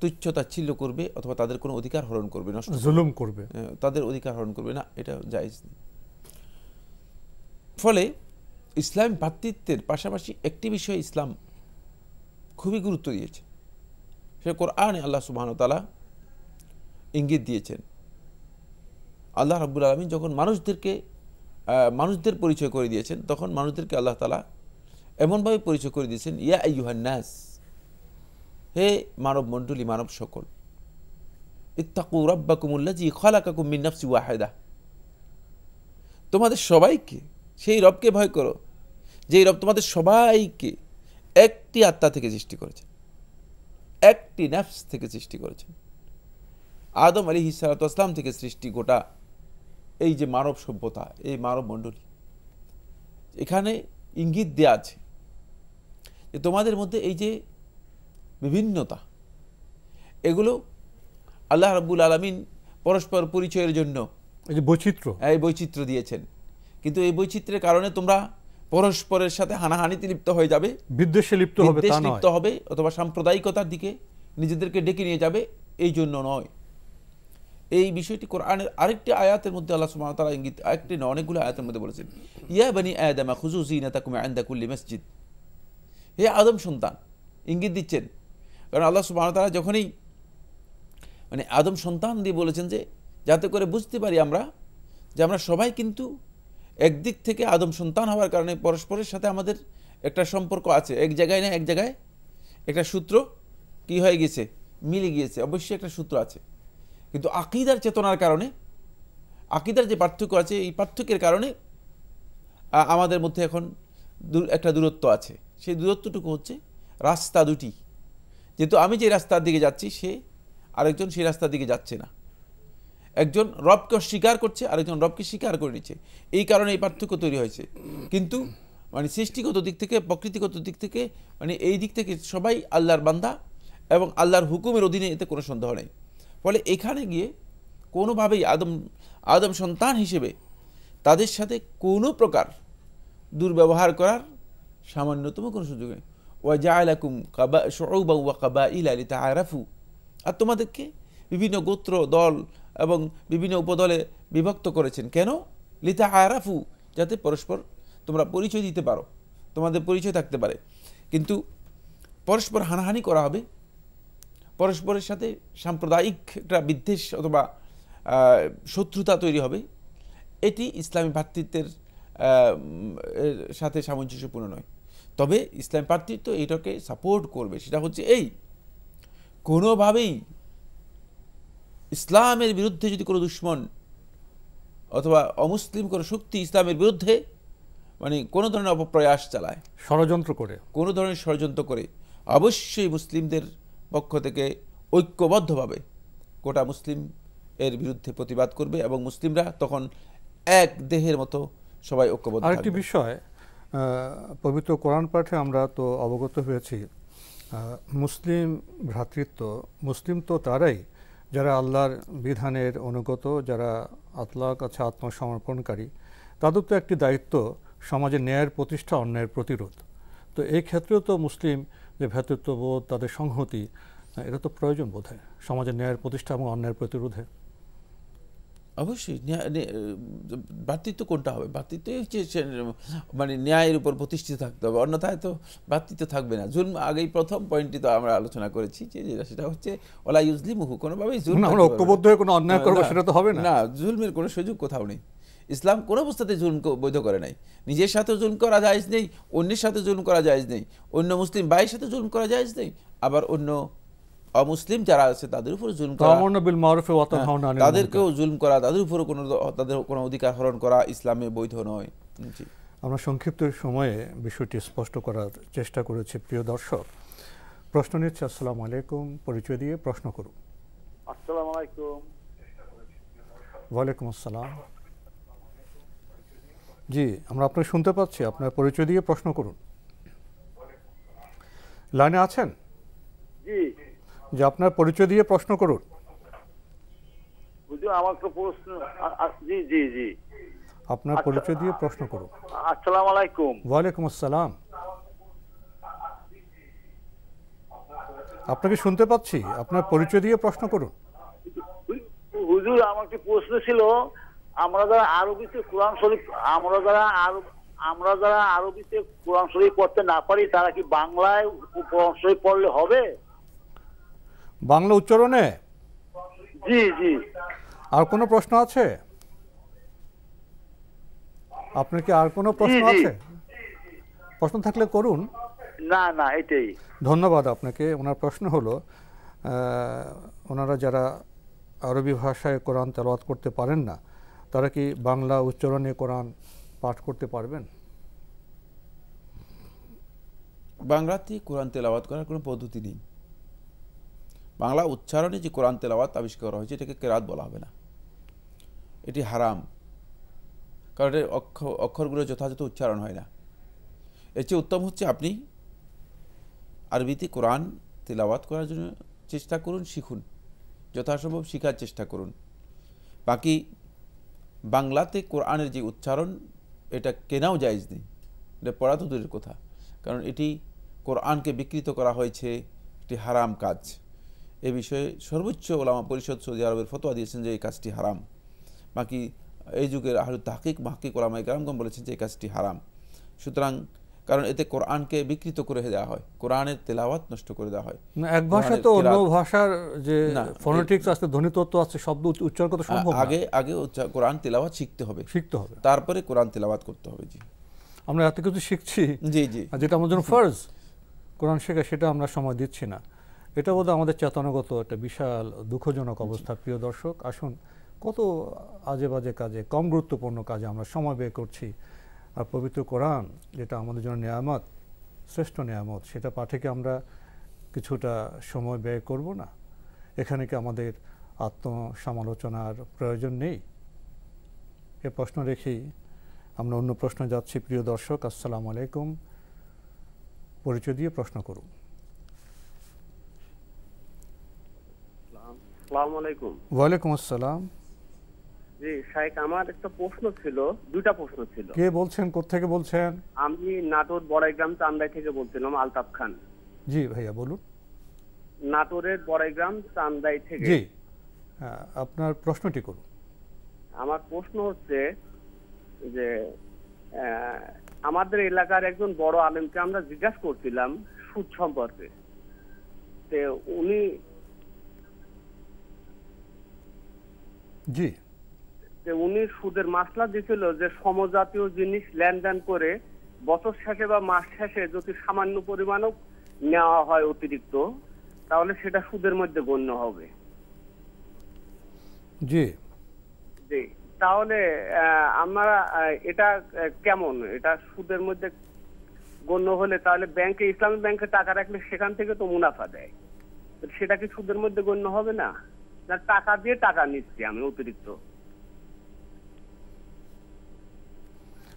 তুচ্ছতাচ্ছিল্য করবে অথবা তাদের কোনো অধিকার হরণ করবে না জুলুম করবে তাদের অধিকার হরণ করবে না এটা জায়জ নেই ফলে ইসলাম ভ্রাতৃত্বের পাশাপাশি একটি বিষয়ে ইসলাম খুবই গুরুত্ব দিয়েছে সে কোরআনে আল্লাহ সুবাহতালা ইঙ্গিত দিয়েছেন আল্লাহ রাবুল আলমী যখন মানুষদেরকে মানুষদের পরিচয় করে দিয়েছেন তখন মানুষদেরকে আল্লাহ তালা এমনভাবে পরিচয় করে দিয়েছেন ইয়া ইউহান্নাস হে মানব মণ্ডলী মানব সকল ইত্তাকু রব্বাকুমুল্লা জি খলাকাকুম ওয়াহেদা তোমাদের সবাইকে সেই রবকে ভয় করো যেই রব তোমাদের সবাইকে একটি আত্মা থেকে সৃষ্টি করেছেন একটি ন্যাপস থেকে সৃষ্টি করেছেন আদম আলী হিসালাতাম থেকে সৃষ্টি গোটা এই যে মানব সভ্যতা এই মানব মণ্ডলী এখানে ইঙ্গিত দেওয়া আছে যে তোমাদের মধ্যে এই যে বিভিন্নতা এগুলো আল্লাহ রাবুল আলমিন পরস্পর পরিচয়ের জন্য এই যে বৈচিত্র্য এই বৈচিত্র্য দিয়েছেন কিন্তু এই বৈচিত্র্যের কারণে তোমরা পরস্পরের সাথে হানাহানিতে লিপ্ত হয়ে যাবে বিদ্বেষে লিপ্ত হবে দেশ লিপ্ত হবে অথবা সাম্প্রদায়িকতার দিকে নিজেদেরকে ডেকে নিয়ে যাবে এই জন্য নয় এই বিষয়টি কোরআনের আরেকটি আয়াতের মধ্যে আল্লাহ সুমান তারা ইঙ্গিত আরেকটি না অনেকগুলো আয়াতের মধ্যে বলেছেন ইয়া বানি আদামা নেতা জিনাতাকুম ইনদা কুল্লি মসজিদ হে আদম সন্তান ইঙ্গিত দিচ্ছেন কারণ আল্লাহ সুমান তারা যখনই মানে আদম সন্তান দিয়ে বলেছেন যে যাতে করে বুঝতে পারি আমরা যে আমরা সবাই কিন্তু একদিক থেকে আদম সন্তান হওয়ার কারণে পরস্পরের সাথে আমাদের একটা সম্পর্ক আছে এক জায়গায় না এক জায়গায় একটা সূত্র কি হয়ে গিয়েছে মিলে গিয়েছে অবশ্যই একটা সূত্র আছে কিন্তু আকিদার চেতনার কারণে আকিদার যে পার্থক্য আছে এই পার্থক্যের কারণে আমাদের মধ্যে এখন একটা দূরত্ব আছে সেই দূরত্বটুকু হচ্ছে রাস্তা দুটি যেহেতু আমি যে রাস্তার দিকে যাচ্ছি সে আরেকজন সেই রাস্তার দিকে যাচ্ছে না একজন রবকে স্বীকার করছে আরেকজন রবকে স্বীকার করে নিচ্ছে এই কারণে এই পার্থক্য তৈরি হয়েছে কিন্তু মানে সৃষ্টিগত দিক থেকে প্রকৃতিগত দিক থেকে মানে এই দিক থেকে সবাই আল্লাহর বান্দা এবং আল্লাহর হুকুমের অধীনে এতে কোনো সন্দেহ নেই ফলে এখানে গিয়ে কোনোভাবেই আদম আদম সন্তান হিসেবে তাদের সাথে কোনো প্রকার দুর্ব্যবহার করার সামান্যতম কোনো সুযোগ নেই ওয়া জা আলাকুম কাবা সৌবা ওয়া কাবা ইলা আলি তা আরাফু আর তোমাদেরকে বিভিন্ন গোত্র দল এবং বিভিন্ন উপদলে বিভক্ত করেছেন কেন লিতা আরাফু যাতে পরস্পর তোমরা পরিচয় দিতে পারো তোমাদের পরিচয় থাকতে পারে কিন্তু পরস্পর হানাহানি করা হবে পরস্পরের সাথে সাম্প্রদায়িক একটা বিদ্বেষ অথবা শত্রুতা তৈরি হবে এটি ইসলামী ভ্রাতৃত্বের সাথে সামঞ্জস্যপূর্ণ নয় তবে ইসলাম ভ্রাতৃত্ব এটাকে সাপোর্ট করবে সেটা হচ্ছে এই কোনোভাবেই ইসলামের বিরুদ্ধে যদি কোনো দুশ্মন অথবা অমুসলিম কোনো শক্তি ইসলামের বিরুদ্ধে মানে কোনো ধরনের অপপ্রয়াস চালায় ষড়যন্ত্র করে কোনো ধরনের ষড়যন্ত্র করে অবশ্যই মুসলিমদের পক্ষ থেকে ঐক্যবদ্ধভাবে গোটা মুসলিম এর বিরুদ্ধে প্রতিবাদ করবে এবং মুসলিমরা তখন এক দেহের মতো সবাই ঐক্যবদ্ধ আরেকটি বিষয় পবিত্র কোরআন পাঠে আমরা তো অবগত হয়েছি মুসলিম ভ্রাতৃত্ব মুসলিম তো তারাই যারা আল্লাহর বিধানের অনুগত যারা আল্লাহর কাছে আত্মসমর্পণকারী তাদের তো একটি দায়িত্ব সমাজে ন্যায়ের প্রতিষ্ঠা অন্যায়ের প্রতিরোধ তো এই ক্ষেত্রেও তো মুসলিম যে ভ্রাতৃত্ববোধ তাদের সংহতি এটা তো প্রয়োজন বোধ হয় সমাজের ন্যায়ের প্রতিষ্ঠা এবং অন্যায়ের প্রতিরোধে অবশ্যই ভ্রাতৃত্ব কোনটা হবে ভ্রাতৃত্বই হচ্ছে মানে ন্যায়ের উপর প্রতিষ্ঠিত থাকতে হবে অন্যথায় তো ভ্রাতৃত্ব থাকবে না জুলম আগেই প্রথম পয়েন্টটি তো আমরা আলোচনা করেছি যে সেটা হচ্ছে ওলা ইউজলি মুহু কোনোভাবেই জুলম আমরা ঐক্যবদ্ধ হয়ে কোনো অন্যায় করবো সেটা তো হবে না জুলমের কোনো সুযোগ কোথাও নেই ইসলাম কোনো অবস্থাতে জুন বৈধ করে নাই নিজের সাথে জুন করা যায় নেই অন্যের সাথে জুন করা যায় নেই অন্য মুসলিম ভাইয়ের সাথে জুন করা যায় নেই আবার অন্য অমুসলিম যারা আছে তাদের উপর জুলুম করা হ্যাঁ, তাদেরকেও জুলুম করা তাদের উপর কোনো তাদের কোনো অধিকার হরণ করা ইসলামে বৈধ নয় আমরা সংক্ষিপ্ত সময়ে বিষয়টি স্পষ্ট করার চেষ্টা করেছি প্রিয় দর্শক প্রশ্ন নিচ্ছে আসসালামু আলাইকুম পরিচয় দিয়ে প্রশ্ন করুন আসসালামু আলাইকুম ওয়ালাইকুম আসসালাম জি আমরা আপনাকে শুনতে পাচ্ছি আপনার পরিচয় দিয়ে প্রশ্ন করুন লাইনে আছেন জি যে আপনার পরিচয় দিয়ে প্রশ্ন করুন আমাকে প্রশ্ন জি জি জি আপনার আচ্ছা, পরিচয় দিয়ে প্রশ্ন করুন আসসালামু আলাইকুম ওয়ালাইকুম আসসালাম আপনাকে শুনতে পাচ্ছি আপনার পরিচয় দিয়ে প্রশ্ন করুন হুজুর আমার একটি প্রশ্ন ছিল আমরা যারা আরবিতে কোরআন শরীফ আমরা যারা আরব আমরা যারা আরবিতে কোরআন শরীফ পড়তে না পারি তারা কি বাংলায় কোরআন শরীফ পড়লে হবে বাংলা উচ্চারণে জি জি আর কোনো প্রশ্ন আছে আপনার কি আর কোনো প্রশ্ন আছে প্রশ্ন থাকলে করুন না না এটাই ধন্যবাদ আপনাকে ওনার প্রশ্ন হলো ওনারা যারা আরবি ভাষায় কোরআন তেলাওয়াত করতে পারেন না তারা কি বাংলা উচ্চারণে কোরআন পাঠ করতে পারবেন বাংলাতে কোরআন তেলাওয়াত করার কোনো পদ্ধতি নেই বাংলা উচ্চারণে যে কোরআন তেলাওয়াত আবিষ্কার করা হয়েছে এটাকে কেরাত বলা হবে না এটি হারাম কারণ এর অক্ষর অক্ষরগুলো যথাযথ উচ্চারণ হয় না এর চেয়ে উত্তম হচ্ছে আপনি আরবিতে কোরআন তেলাওয়াত করার জন্য চেষ্টা করুন শিখুন যথাসম্ভব শেখার চেষ্টা করুন বাকি বাংলাতে কোরআনের যে উচ্চারণ এটা কেনাও যায়জ নেই এটা পড়া তো দূরের কথা কারণ এটি কোরআনকে বিকৃত করা হয়েছে একটি হারাম কাজ এ বিষয়ে সর্বোচ্চ ওলামা পরিষদ সৌদি আরবের ফতোয়া দিয়েছেন যে এই কাজটি হারাম বাকি এই যুগের আহলু তাহকিক মাহকিক ওলামা ইকরামগম বলেছেন যে এই কাজটি হারাম সুতরাং কারণ এতে কোরআনকে বিকৃত করে দেওয়া হয় কোরআনের তেলাওয়াত নষ্ট করে দেওয়া হয় এক ভাষা তো অন্য ভাষার যে ফোনেটিক্স আছে ধ্বনি তত্ত্ব আছে শব্দ উচ্চারণ করতে সম্ভব আগে আগে কোরআন তেলাওয়াত শিখতে হবে শিখতে হবে তারপরে কোরআন তেলাওয়াত করতে হবে জি আমরা এত কিছু শিখছি জি জি যেটা আমাদের জন্য ফরজ কোরআন শেখা সেটা আমরা সময় দিচ্ছি না এটা বোধহয় আমাদের চেতনাগত একটা বিশাল দুঃখজনক অবস্থা প্রিয় দর্শক আসুন কত আজে বাজে কাজে কম গুরুত্বপূর্ণ কাজে আমরা সময় ব্যয় করছি আর পবিত্র কোরআন যেটা আমাদের জন্য নিয়ামত শ্রেষ্ঠ নিয়ামত সেটা পাঠেকে আমরা কিছুটা সময় ব্যয় করব না এখানে কি আমাদের আত্মসমালোচনার প্রয়োজন নেই এ প্রশ্ন রেখেই আমরা অন্য প্রশ্ন যাচ্ছি প্রিয় দর্শক আসসালামু আলাইকুম পরিচয় দিয়ে প্রশ্ন করুন আসসালামু আলাইকুম ওয়ালাইকুম আসসালাম জি শাইক আমার একটা প্রশ্ন ছিল দুইটা প্রশ্ন ছিল কে বলছেন কোথা থেকে বলছেন আমি নাটোর বড়াইগ্রাম চান্দাই থেকে বলছিলাম আলতাফ খান জি ভাইয়া বলুন নাটোরের বড়াইগ্রাম চান্দাই থেকে জি হ্যাঁ, আপনার প্রশ্নটি করুন আমার প্রশ্ন হচ্ছে যে আমাদের এলাকার একজন বড় আলেমকে আমরা জিজ্ঞাসা করছিলাম সুদ সম্পর্কে উনি জি যে উনি সুদের মাসলা দিছিল যে সমজাতীয় জিনিস লেনদেন করে বছর শেষে বা মাস শেষে যদি সামান্য পরিমাণও নেওয়া হয় অতিরিক্ত তাহলে সেটা সুদের মধ্যে গণ্য হবে জি জি তাহলে আমরা এটা কেমন এটা সুদের মধ্যে গণ্য হলে তাহলে ব্যাংকে ইসলামিক ব্যাংকে টাকা রাখলে সেখান থেকে তো মুনাফা দেয় সেটা কি সুদের মধ্যে গণ্য হবে না না টাকা দিয়ে টাকা নিচ্ছি আমি অতিরিক্ত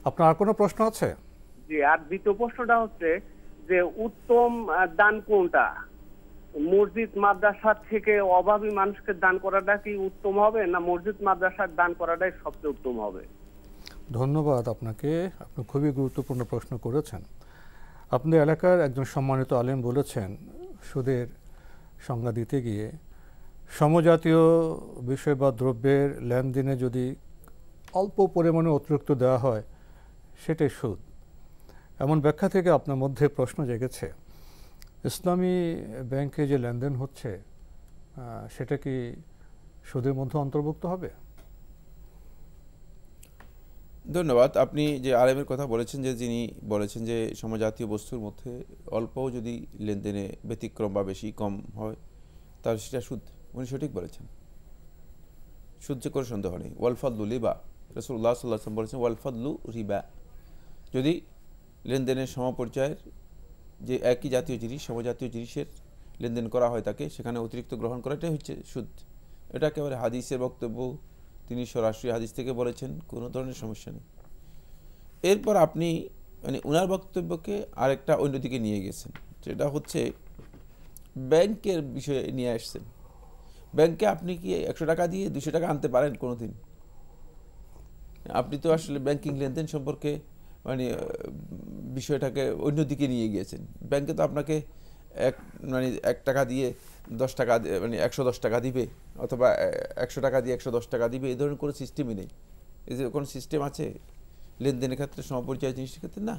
আপনার আর কোনো প্রশ্ন আছে জি আর দ্বিতীয় প্রশ্নটা হচ্ছে যে উত্তম দান কোনটা মসজিদ মাদ্রাসা থেকে অভাবী মানুষকে দান করাটা কি উত্তম হবে না মসজিদ মাদ্রাসার দান করাটাই সবচেয়ে উত্তম হবে ধন্যবাদ আপনাকে আপনি খুবই গুরুত্বপূর্ণ প্রশ্ন করেছেন আপনি এলাকার একজন সম্মানিত আলেম বলেছেন সুদের সংজ্ঞা দিতে গিয়ে সমজাতীয় বিষয় বা দ্রব্যের লেনদেনে যদি অল্প পরিমাণে অতিরিক্ত দেওয়া হয় সেটাই সুদ এমন ব্যাখ্যা থেকে আপনার মধ্যে প্রশ্ন জেগেছে ইসলামী ব্যাংকে যে লেনদেন হচ্ছে সেটা কি সুদের মধ্যে অন্তর্ভুক্ত হবে ধন্যবাদ আপনি যে আলেমের কথা বলেছেন যে যিনি বলেছেন যে সমজাতীয় বস্তুর মধ্যে অল্পও যদি লেনদেনে ব্যতিক্রম বা বেশি কম হয় তাহলে সেটা সুদ উনি সঠিক বলেছেন সূর্য করে সন্দেহ নেই ওয়ালফাদলু লিবা রসুল্লাহ সাল্লাহাম বলেছেন ওয়ালফাদলু রিবা যদি লেনদেনের সমপর্যায়ের যে একই জাতীয় জিনিস সমজাতীয় জিনিসের লেনদেন করা হয় তাকে সেখানে অতিরিক্ত গ্রহণ করাটাই হচ্ছে সুদ এটা একেবারে হাদিসের বক্তব্য তিনি সরাসরি হাদিস থেকে বলেছেন কোনো ধরনের সমস্যা নেই এরপর আপনি মানে ওনার বক্তব্যকে আরেকটা অন্যদিকে নিয়ে গেছেন যেটা হচ্ছে ব্যাংকের বিষয়ে নিয়ে আসছেন ব্যাংকে আপনি কি একশো টাকা দিয়ে দুশো টাকা আনতে পারেন কোনো দিন আপনি তো আসলে ব্যাংকিং লেনদেন সম্পর্কে মানে বিষয়টাকে অন্যদিকে নিয়ে গিয়েছেন ব্যাংকে তো আপনাকে এক মানে এক টাকা দিয়ে দশ টাকা মানে একশো দশ টাকা দিবে অথবা একশো টাকা দিয়ে একশো দশ টাকা দিবে এই ধরনের কোনো সিস্টেমই নেই এই যে কোনো সিস্টেম আছে লেনদেনের ক্ষেত্রে সমপরিচয় জিনিসের ক্ষেত্রে না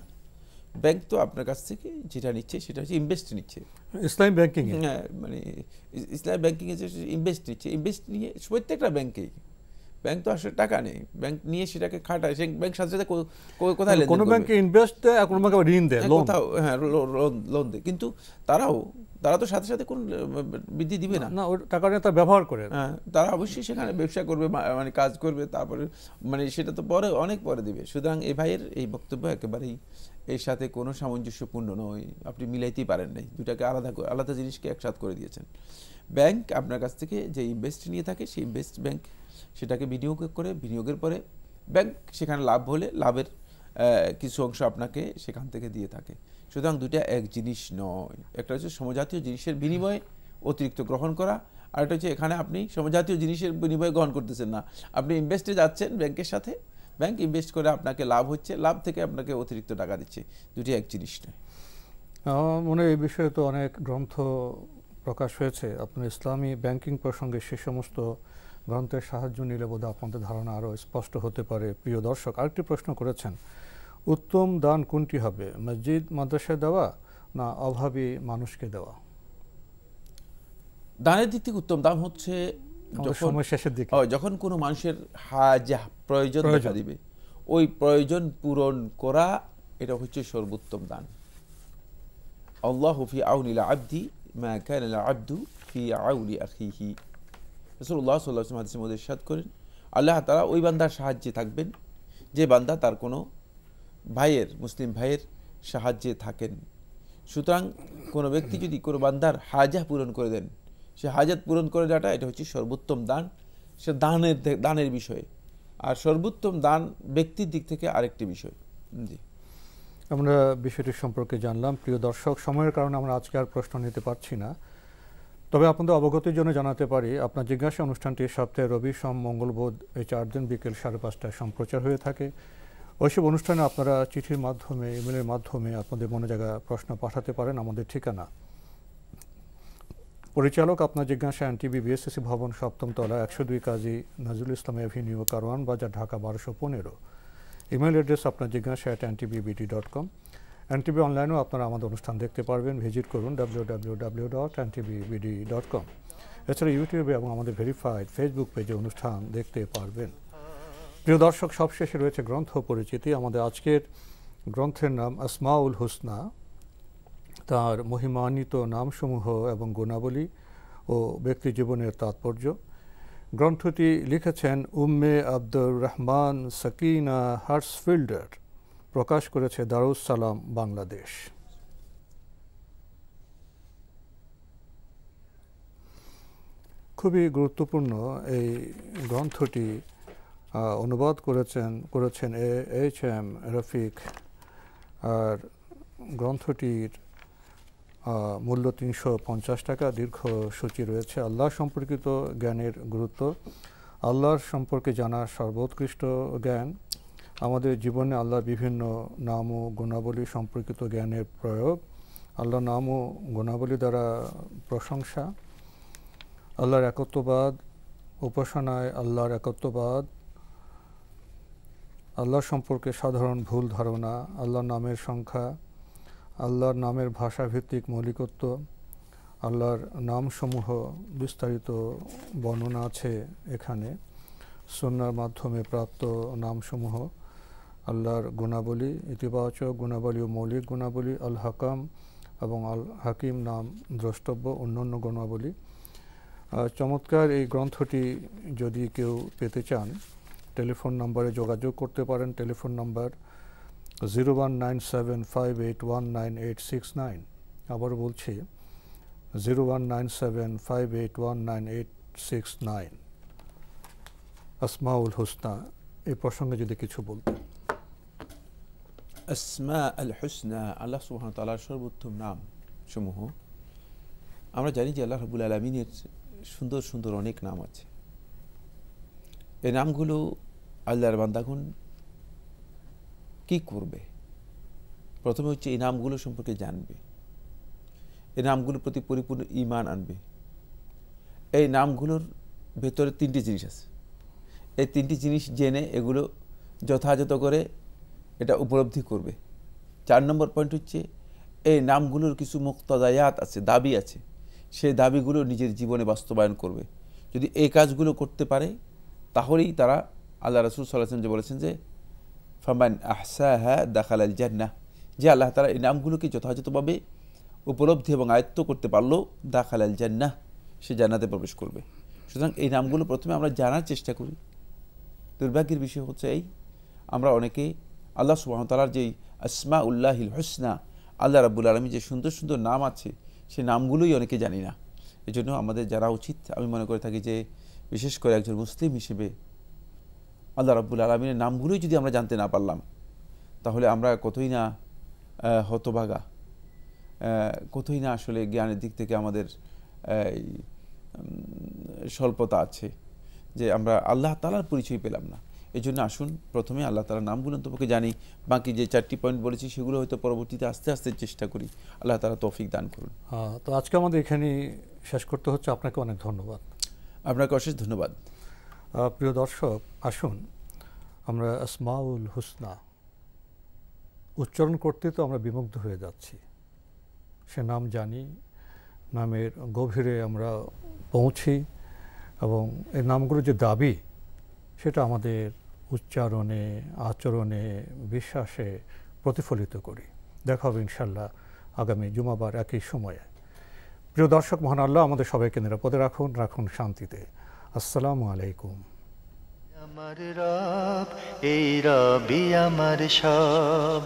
ব্যাংক তো আপনার কাছ থেকে যেটা নিচ্ছে সেটা হচ্ছে ইনভেস্ট নিচ্ছে ইসলামী ব্যাংকিং হ্যাঁ মানে ইসলামী ব্যাংকিং এ ইনভেস্ট নিচ্ছে ইনভেস্ট নিয়ে প্রত্যেকটা ব্যাংকেই ব্যাংক তো আসলে টাকা নেই ব্যাংক নিয়ে সেটাকে খাটায় সে ব্যাংক সাথে সাথে কোথায় মানে লেন কোনো ব্যাংকে ইনভেস্ট দেয় কোনো ব্যাংকে ঋণ দেয় হ্যাঁ, কোথাও হ্যাঁ লোন লোন দেয় কিন্তু তারাও তারা তো সাথে সাথে কোন বৃদ্ধি দিবে না না ওই টাকাটা তারা ব্যবহার করে হ্যাঁ তারা অবশ্যই সেখানে ব্যবসা করবে মানে কাজ করবে তারপরে মানে সেটা তো পরে অনেক পরে দিবে সুতরাং এ ভাইয়ের এই বক্তব্য একেবারেই এর সাথে কোনো সামঞ্জস্যপূর্ণ নয় আপনি মিলাইতেই পারেন নাই দুটাকে আলাদা করে আলাদা জিনিসকে একসাথ করে দিয়েছেন ব্যাংক আপনার কাছ থেকে যে ইনভেস্ট নিয়ে থাকে সেই ইনভেস্ট ব্যাংক সেটাকে বিনিয়োগ করে বিনিয়োগের পরে ব্যাংক সেখানে লাভ হলে লাভের কিছু অংশ আপনাকে সেখান থেকে দিয়ে থাকে সুতরাং দুটা এক জিনিস নয় একটা হচ্ছে সমজাতীয় জিনিসের বিনিময়ে অতিরিক্ত গ্রহণ করা আর একটা হচ্ছে এখানে আপনি সমজাতীয় জিনিসের বিনিময়ে গ্রহণ করতেছেন না আপনি ইনভেস্টে যাচ্ছেন ব্যাংকের সাথে ব্যাংক ইনভেস্ট করে আপনাকে লাভ হচ্ছে লাভ থেকে আপনাকে অতিরিক্ত টাকা দিচ্ছে দুটি এক জিনিস নয় মনে এই বিষয়ে তো অনেক গ্রন্থ প্রকাশ হয়েছে আপনার ইসলামী ব্যাংকিং প্রসঙ্গে সে সমস্ত গ্রন্থের সাহায্য নিলে বোধহয় আপনাদের ধারণা আরও স্পষ্ট হতে পারে প্রিয় দর্শক আরেকটি প্রশ্ন করেছেন উত্তম দান কোনটি হবে মসজিদ মাদ্রাসায় দেওয়া না অভাবী মানুষকে দেওয়া দানের দিক থেকে উত্তম দান হচ্ছে সময় শেষের দিকে যখন কোনো মানুষের হাজা প্রয়োজন দেখা দিবে ওই প্রয়োজন পূরণ করা এটা হচ্ছে সর্বোত্তম দান আল্লাহ ফি আউনিল আব্দি মা কান আব্দু ফি আউলি আখিহি রসুল্লাহ সাল্লাহ হাদিসের মধ্যে সাদ করেন আল্লাহ তারা ওই বান্দার সাহায্যে থাকবেন যে বান্দা তার কোনো ভাইয়ের মুসলিম ভাইয়ের সাহায্যে থাকেন সুতরাং কোনো ব্যক্তি যদি কোনো বান্দার হাজা পূরণ করে দেন সে হাজাত পূরণ করে দেওয়াটা এটা হচ্ছে সর্বোত্তম দান সে দানের দানের বিষয়ে আর সর্বোত্তম দান ব্যক্তির দিক থেকে আরেকটি বিষয় জি আমরা বিষয়টি সম্পর্কে জানলাম প্রিয় দর্শক সময়ের কারণে আমরা আজকে আর প্রশ্ন নিতে পারছি না তবে আপনাদের অবগতির জন্য জানাতে পারি আপনার জিজ্ঞাসা অনুষ্ঠানটি সপ্তাহে রবি সোম মঙ্গলবোধ এই চার দিন বিকেল সাড়ে পাঁচটায় সম্প্রচার হয়ে থাকে ওইসব অনুষ্ঠানে আপনারা চিঠির মাধ্যমে ইমেলের মাধ্যমে আপনাদের মনে জায়গা প্রশ্ন পাঠাতে পারেন আমাদের ঠিকানা পরিচালক আপনার জিজ্ঞাসা এন টিভি বিএসএসি ভবন সপ্তম তলা একশো দুই কাজী নজরুল ইসলাম অ্যাভিনিউ কারওয়ান বাজার ঢাকা বারোশো পনেরো ইমেল অ্যাড্রেস আপনার জিজ্ঞাসা অ্যাট বিটি ডট কম টিভি অনলাইনেও আপনারা আমাদের অনুষ্ঠান দেখতে পারবেন ভিজিট করুন W W W dot N BD dot com এছাড়া ইউটিউবে এবং আমাদের ভেরিফাইড ফেসবুক পেজে অনুষ্ঠান দেখতে পারবেন প্রিয় দর্শক সবশেষে রয়েছে গ্রন্থ পরিচিতি আমাদের আজকের গ্রন্থের নাম আসমাউল হুসনা তার মহিমান্বিত নামসমূহ এবং গুণাবলী ও ব্যক্তিজীবনের তাৎপর্য গ্রন্থটি লিখেছেন উম্মে আব্দুর রহমান সাকিনা হার্সফিল্ডার প্রকাশ করেছে দারুসালাম বাংলাদেশ খুবই গুরুত্বপূর্ণ এই গ্রন্থটি অনুবাদ করেছেন করেছেন এ এইচ এম রফিক আর গ্রন্থটির মূল্য তিনশো পঞ্চাশ টাকা দীর্ঘ সূচি রয়েছে আল্লাহ সম্পর্কিত জ্ঞানের গুরুত্ব আল্লাহর সম্পর্কে জানা সর্বোৎকৃষ্ট জ্ঞান আমাদের জীবনে আল্লাহর বিভিন্ন নাম ও গুণাবলী সম্পর্কিত জ্ঞানের প্রয়োগ আল্লাহ নাম ও গুণাবলী দ্বারা প্রশংসা আল্লাহর একত্ববাদ উপাসনায় আল্লাহর একত্ববাদ আল্লাহ সম্পর্কে সাধারণ ভুল ধারণা আল্লাহর নামের সংখ্যা আল্লাহর নামের ভাষাভিত্তিক মৌলিকত্ব আল্লাহর নামসমূহ বিস্তারিত বর্ণনা আছে এখানে সন্ন্যার মাধ্যমে প্রাপ্ত নামসমূহ আল্লাহর গুণাবলী ইতিবাচক গুণাবলী ও মৌলিক গুণাবলী আল হাকাম এবং আল হাকিম নাম দ্রষ্টব্য অন্যান্য গুণাবলী চমৎকার এই গ্রন্থটি যদি কেউ পেতে চান টেলিফোন নম্বরে যোগাযোগ করতে পারেন telephone number zero one nine seven five eight one nine eight six nine আবার বলছি zero one nine seven five eight one nine eight six nine আসমাউল হোসনা এই প্রসঙ্গে যদি কিছু বলতেন আসমা আল হোসনা আল্লাহ সুহান তালার সর্বোত্তম নাম সমূহ আমরা জানি যে আল্লাহ রবুল আলমিনের সুন্দর সুন্দর অনেক নাম আছে এই নামগুলো আল্লাহর বান্দাগুন কি করবে প্রথমে হচ্ছে এই নামগুলো সম্পর্কে জানবে এই নামগুলোর প্রতি পরিপূর্ণ ইমান আনবে এই নামগুলোর ভেতরে তিনটি জিনিস আছে এই তিনটি জিনিস জেনে এগুলো যথাযথ করে এটা উপলব্ধি করবে চার নম্বর পয়েন্ট হচ্ছে এই নামগুলোর কিছু মুক্তদায়াত আছে দাবি আছে সেই দাবিগুলো নিজের জীবনে বাস্তবায়ন করবে যদি এই কাজগুলো করতে পারে তাহলেই তারা আল্লাহ রাসুল সাল্লাহ যে বলেছেন যে ফামান আহসাহা দাখাল আল জান্না যে আল্লাহ তালা এই নামগুলোকে যথাযথভাবে উপলব্ধি এবং আয়ত্ত করতে পারলো দাখাল আল জান্না সে জান্নাতে প্রবেশ করবে সুতরাং এই নামগুলো প্রথমে আমরা জানার চেষ্টা করি দুর্ভাগ্যের বিষয় হচ্ছে এই আমরা অনেকে আল্লাহ সুবাহতালার যেই আসমা উল্লাহিল হোসনা আল্লাহ রাবুল আলমী যে সুন্দর সুন্দর নাম আছে সে নামগুলোই অনেকে জানি না এজন্য আমাদের যারা উচিত আমি মনে করে থাকি যে বিশেষ করে একজন মুসলিম হিসেবে আল্লাহ রাবুল আলমিনের নামগুলোই যদি আমরা জানতে না পারলাম তাহলে আমরা কতই না হতভাগা কতই না আসলে জ্ঞানের দিক থেকে আমাদের স্বল্পতা আছে যে আমরা আল্লাহ তালার পরিচয় পেলাম না এই জন্য আসুন প্রথমে আল্লাহ তালার নামগুলো তোমাকে জানি বাকি যে চারটি পয়েন্ট বলেছি সেগুলো হয়তো পরবর্তীতে আস্তে আস্তে চেষ্টা করি আল্লাহ তালা তৌফিক দান করুন হ্যাঁ তো আজকে আমাদের এখানে শেষ করতে হচ্ছে আপনাকে অনেক ধন্যবাদ আপনাকে অশেষ ধন্যবাদ প্রিয় দর্শক আসুন আমরা আসমাউল হুসনা উচ্চারণ করতে তো আমরা বিমুগ্ধ হয়ে যাচ্ছি সে নাম জানি নামের গভীরে আমরা পৌঁছি এবং এই নামগুলো যে দাবি সেটা আমাদের উচ্চারণে আচরণে বিশ্বাসে প্রতিফলিত করি দেখা হবে ইনশাল্লাহ আগামী জুমাবার একই সময়ে প্রিয় দর্শক মহান আল্লাহ আমাদের সবাইকে নিরাপদে রাখুন রাখুন শান্তিতে আসসালামু আলাইকুম আমার রব এই রবি আমার সব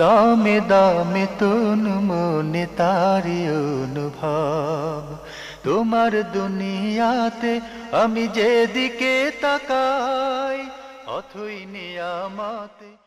দমে দমে তুন মনে তারি অনুভব তোমার দুনিয়াতে আমি যেদিকে তাকাই অথই নিয়ামাতে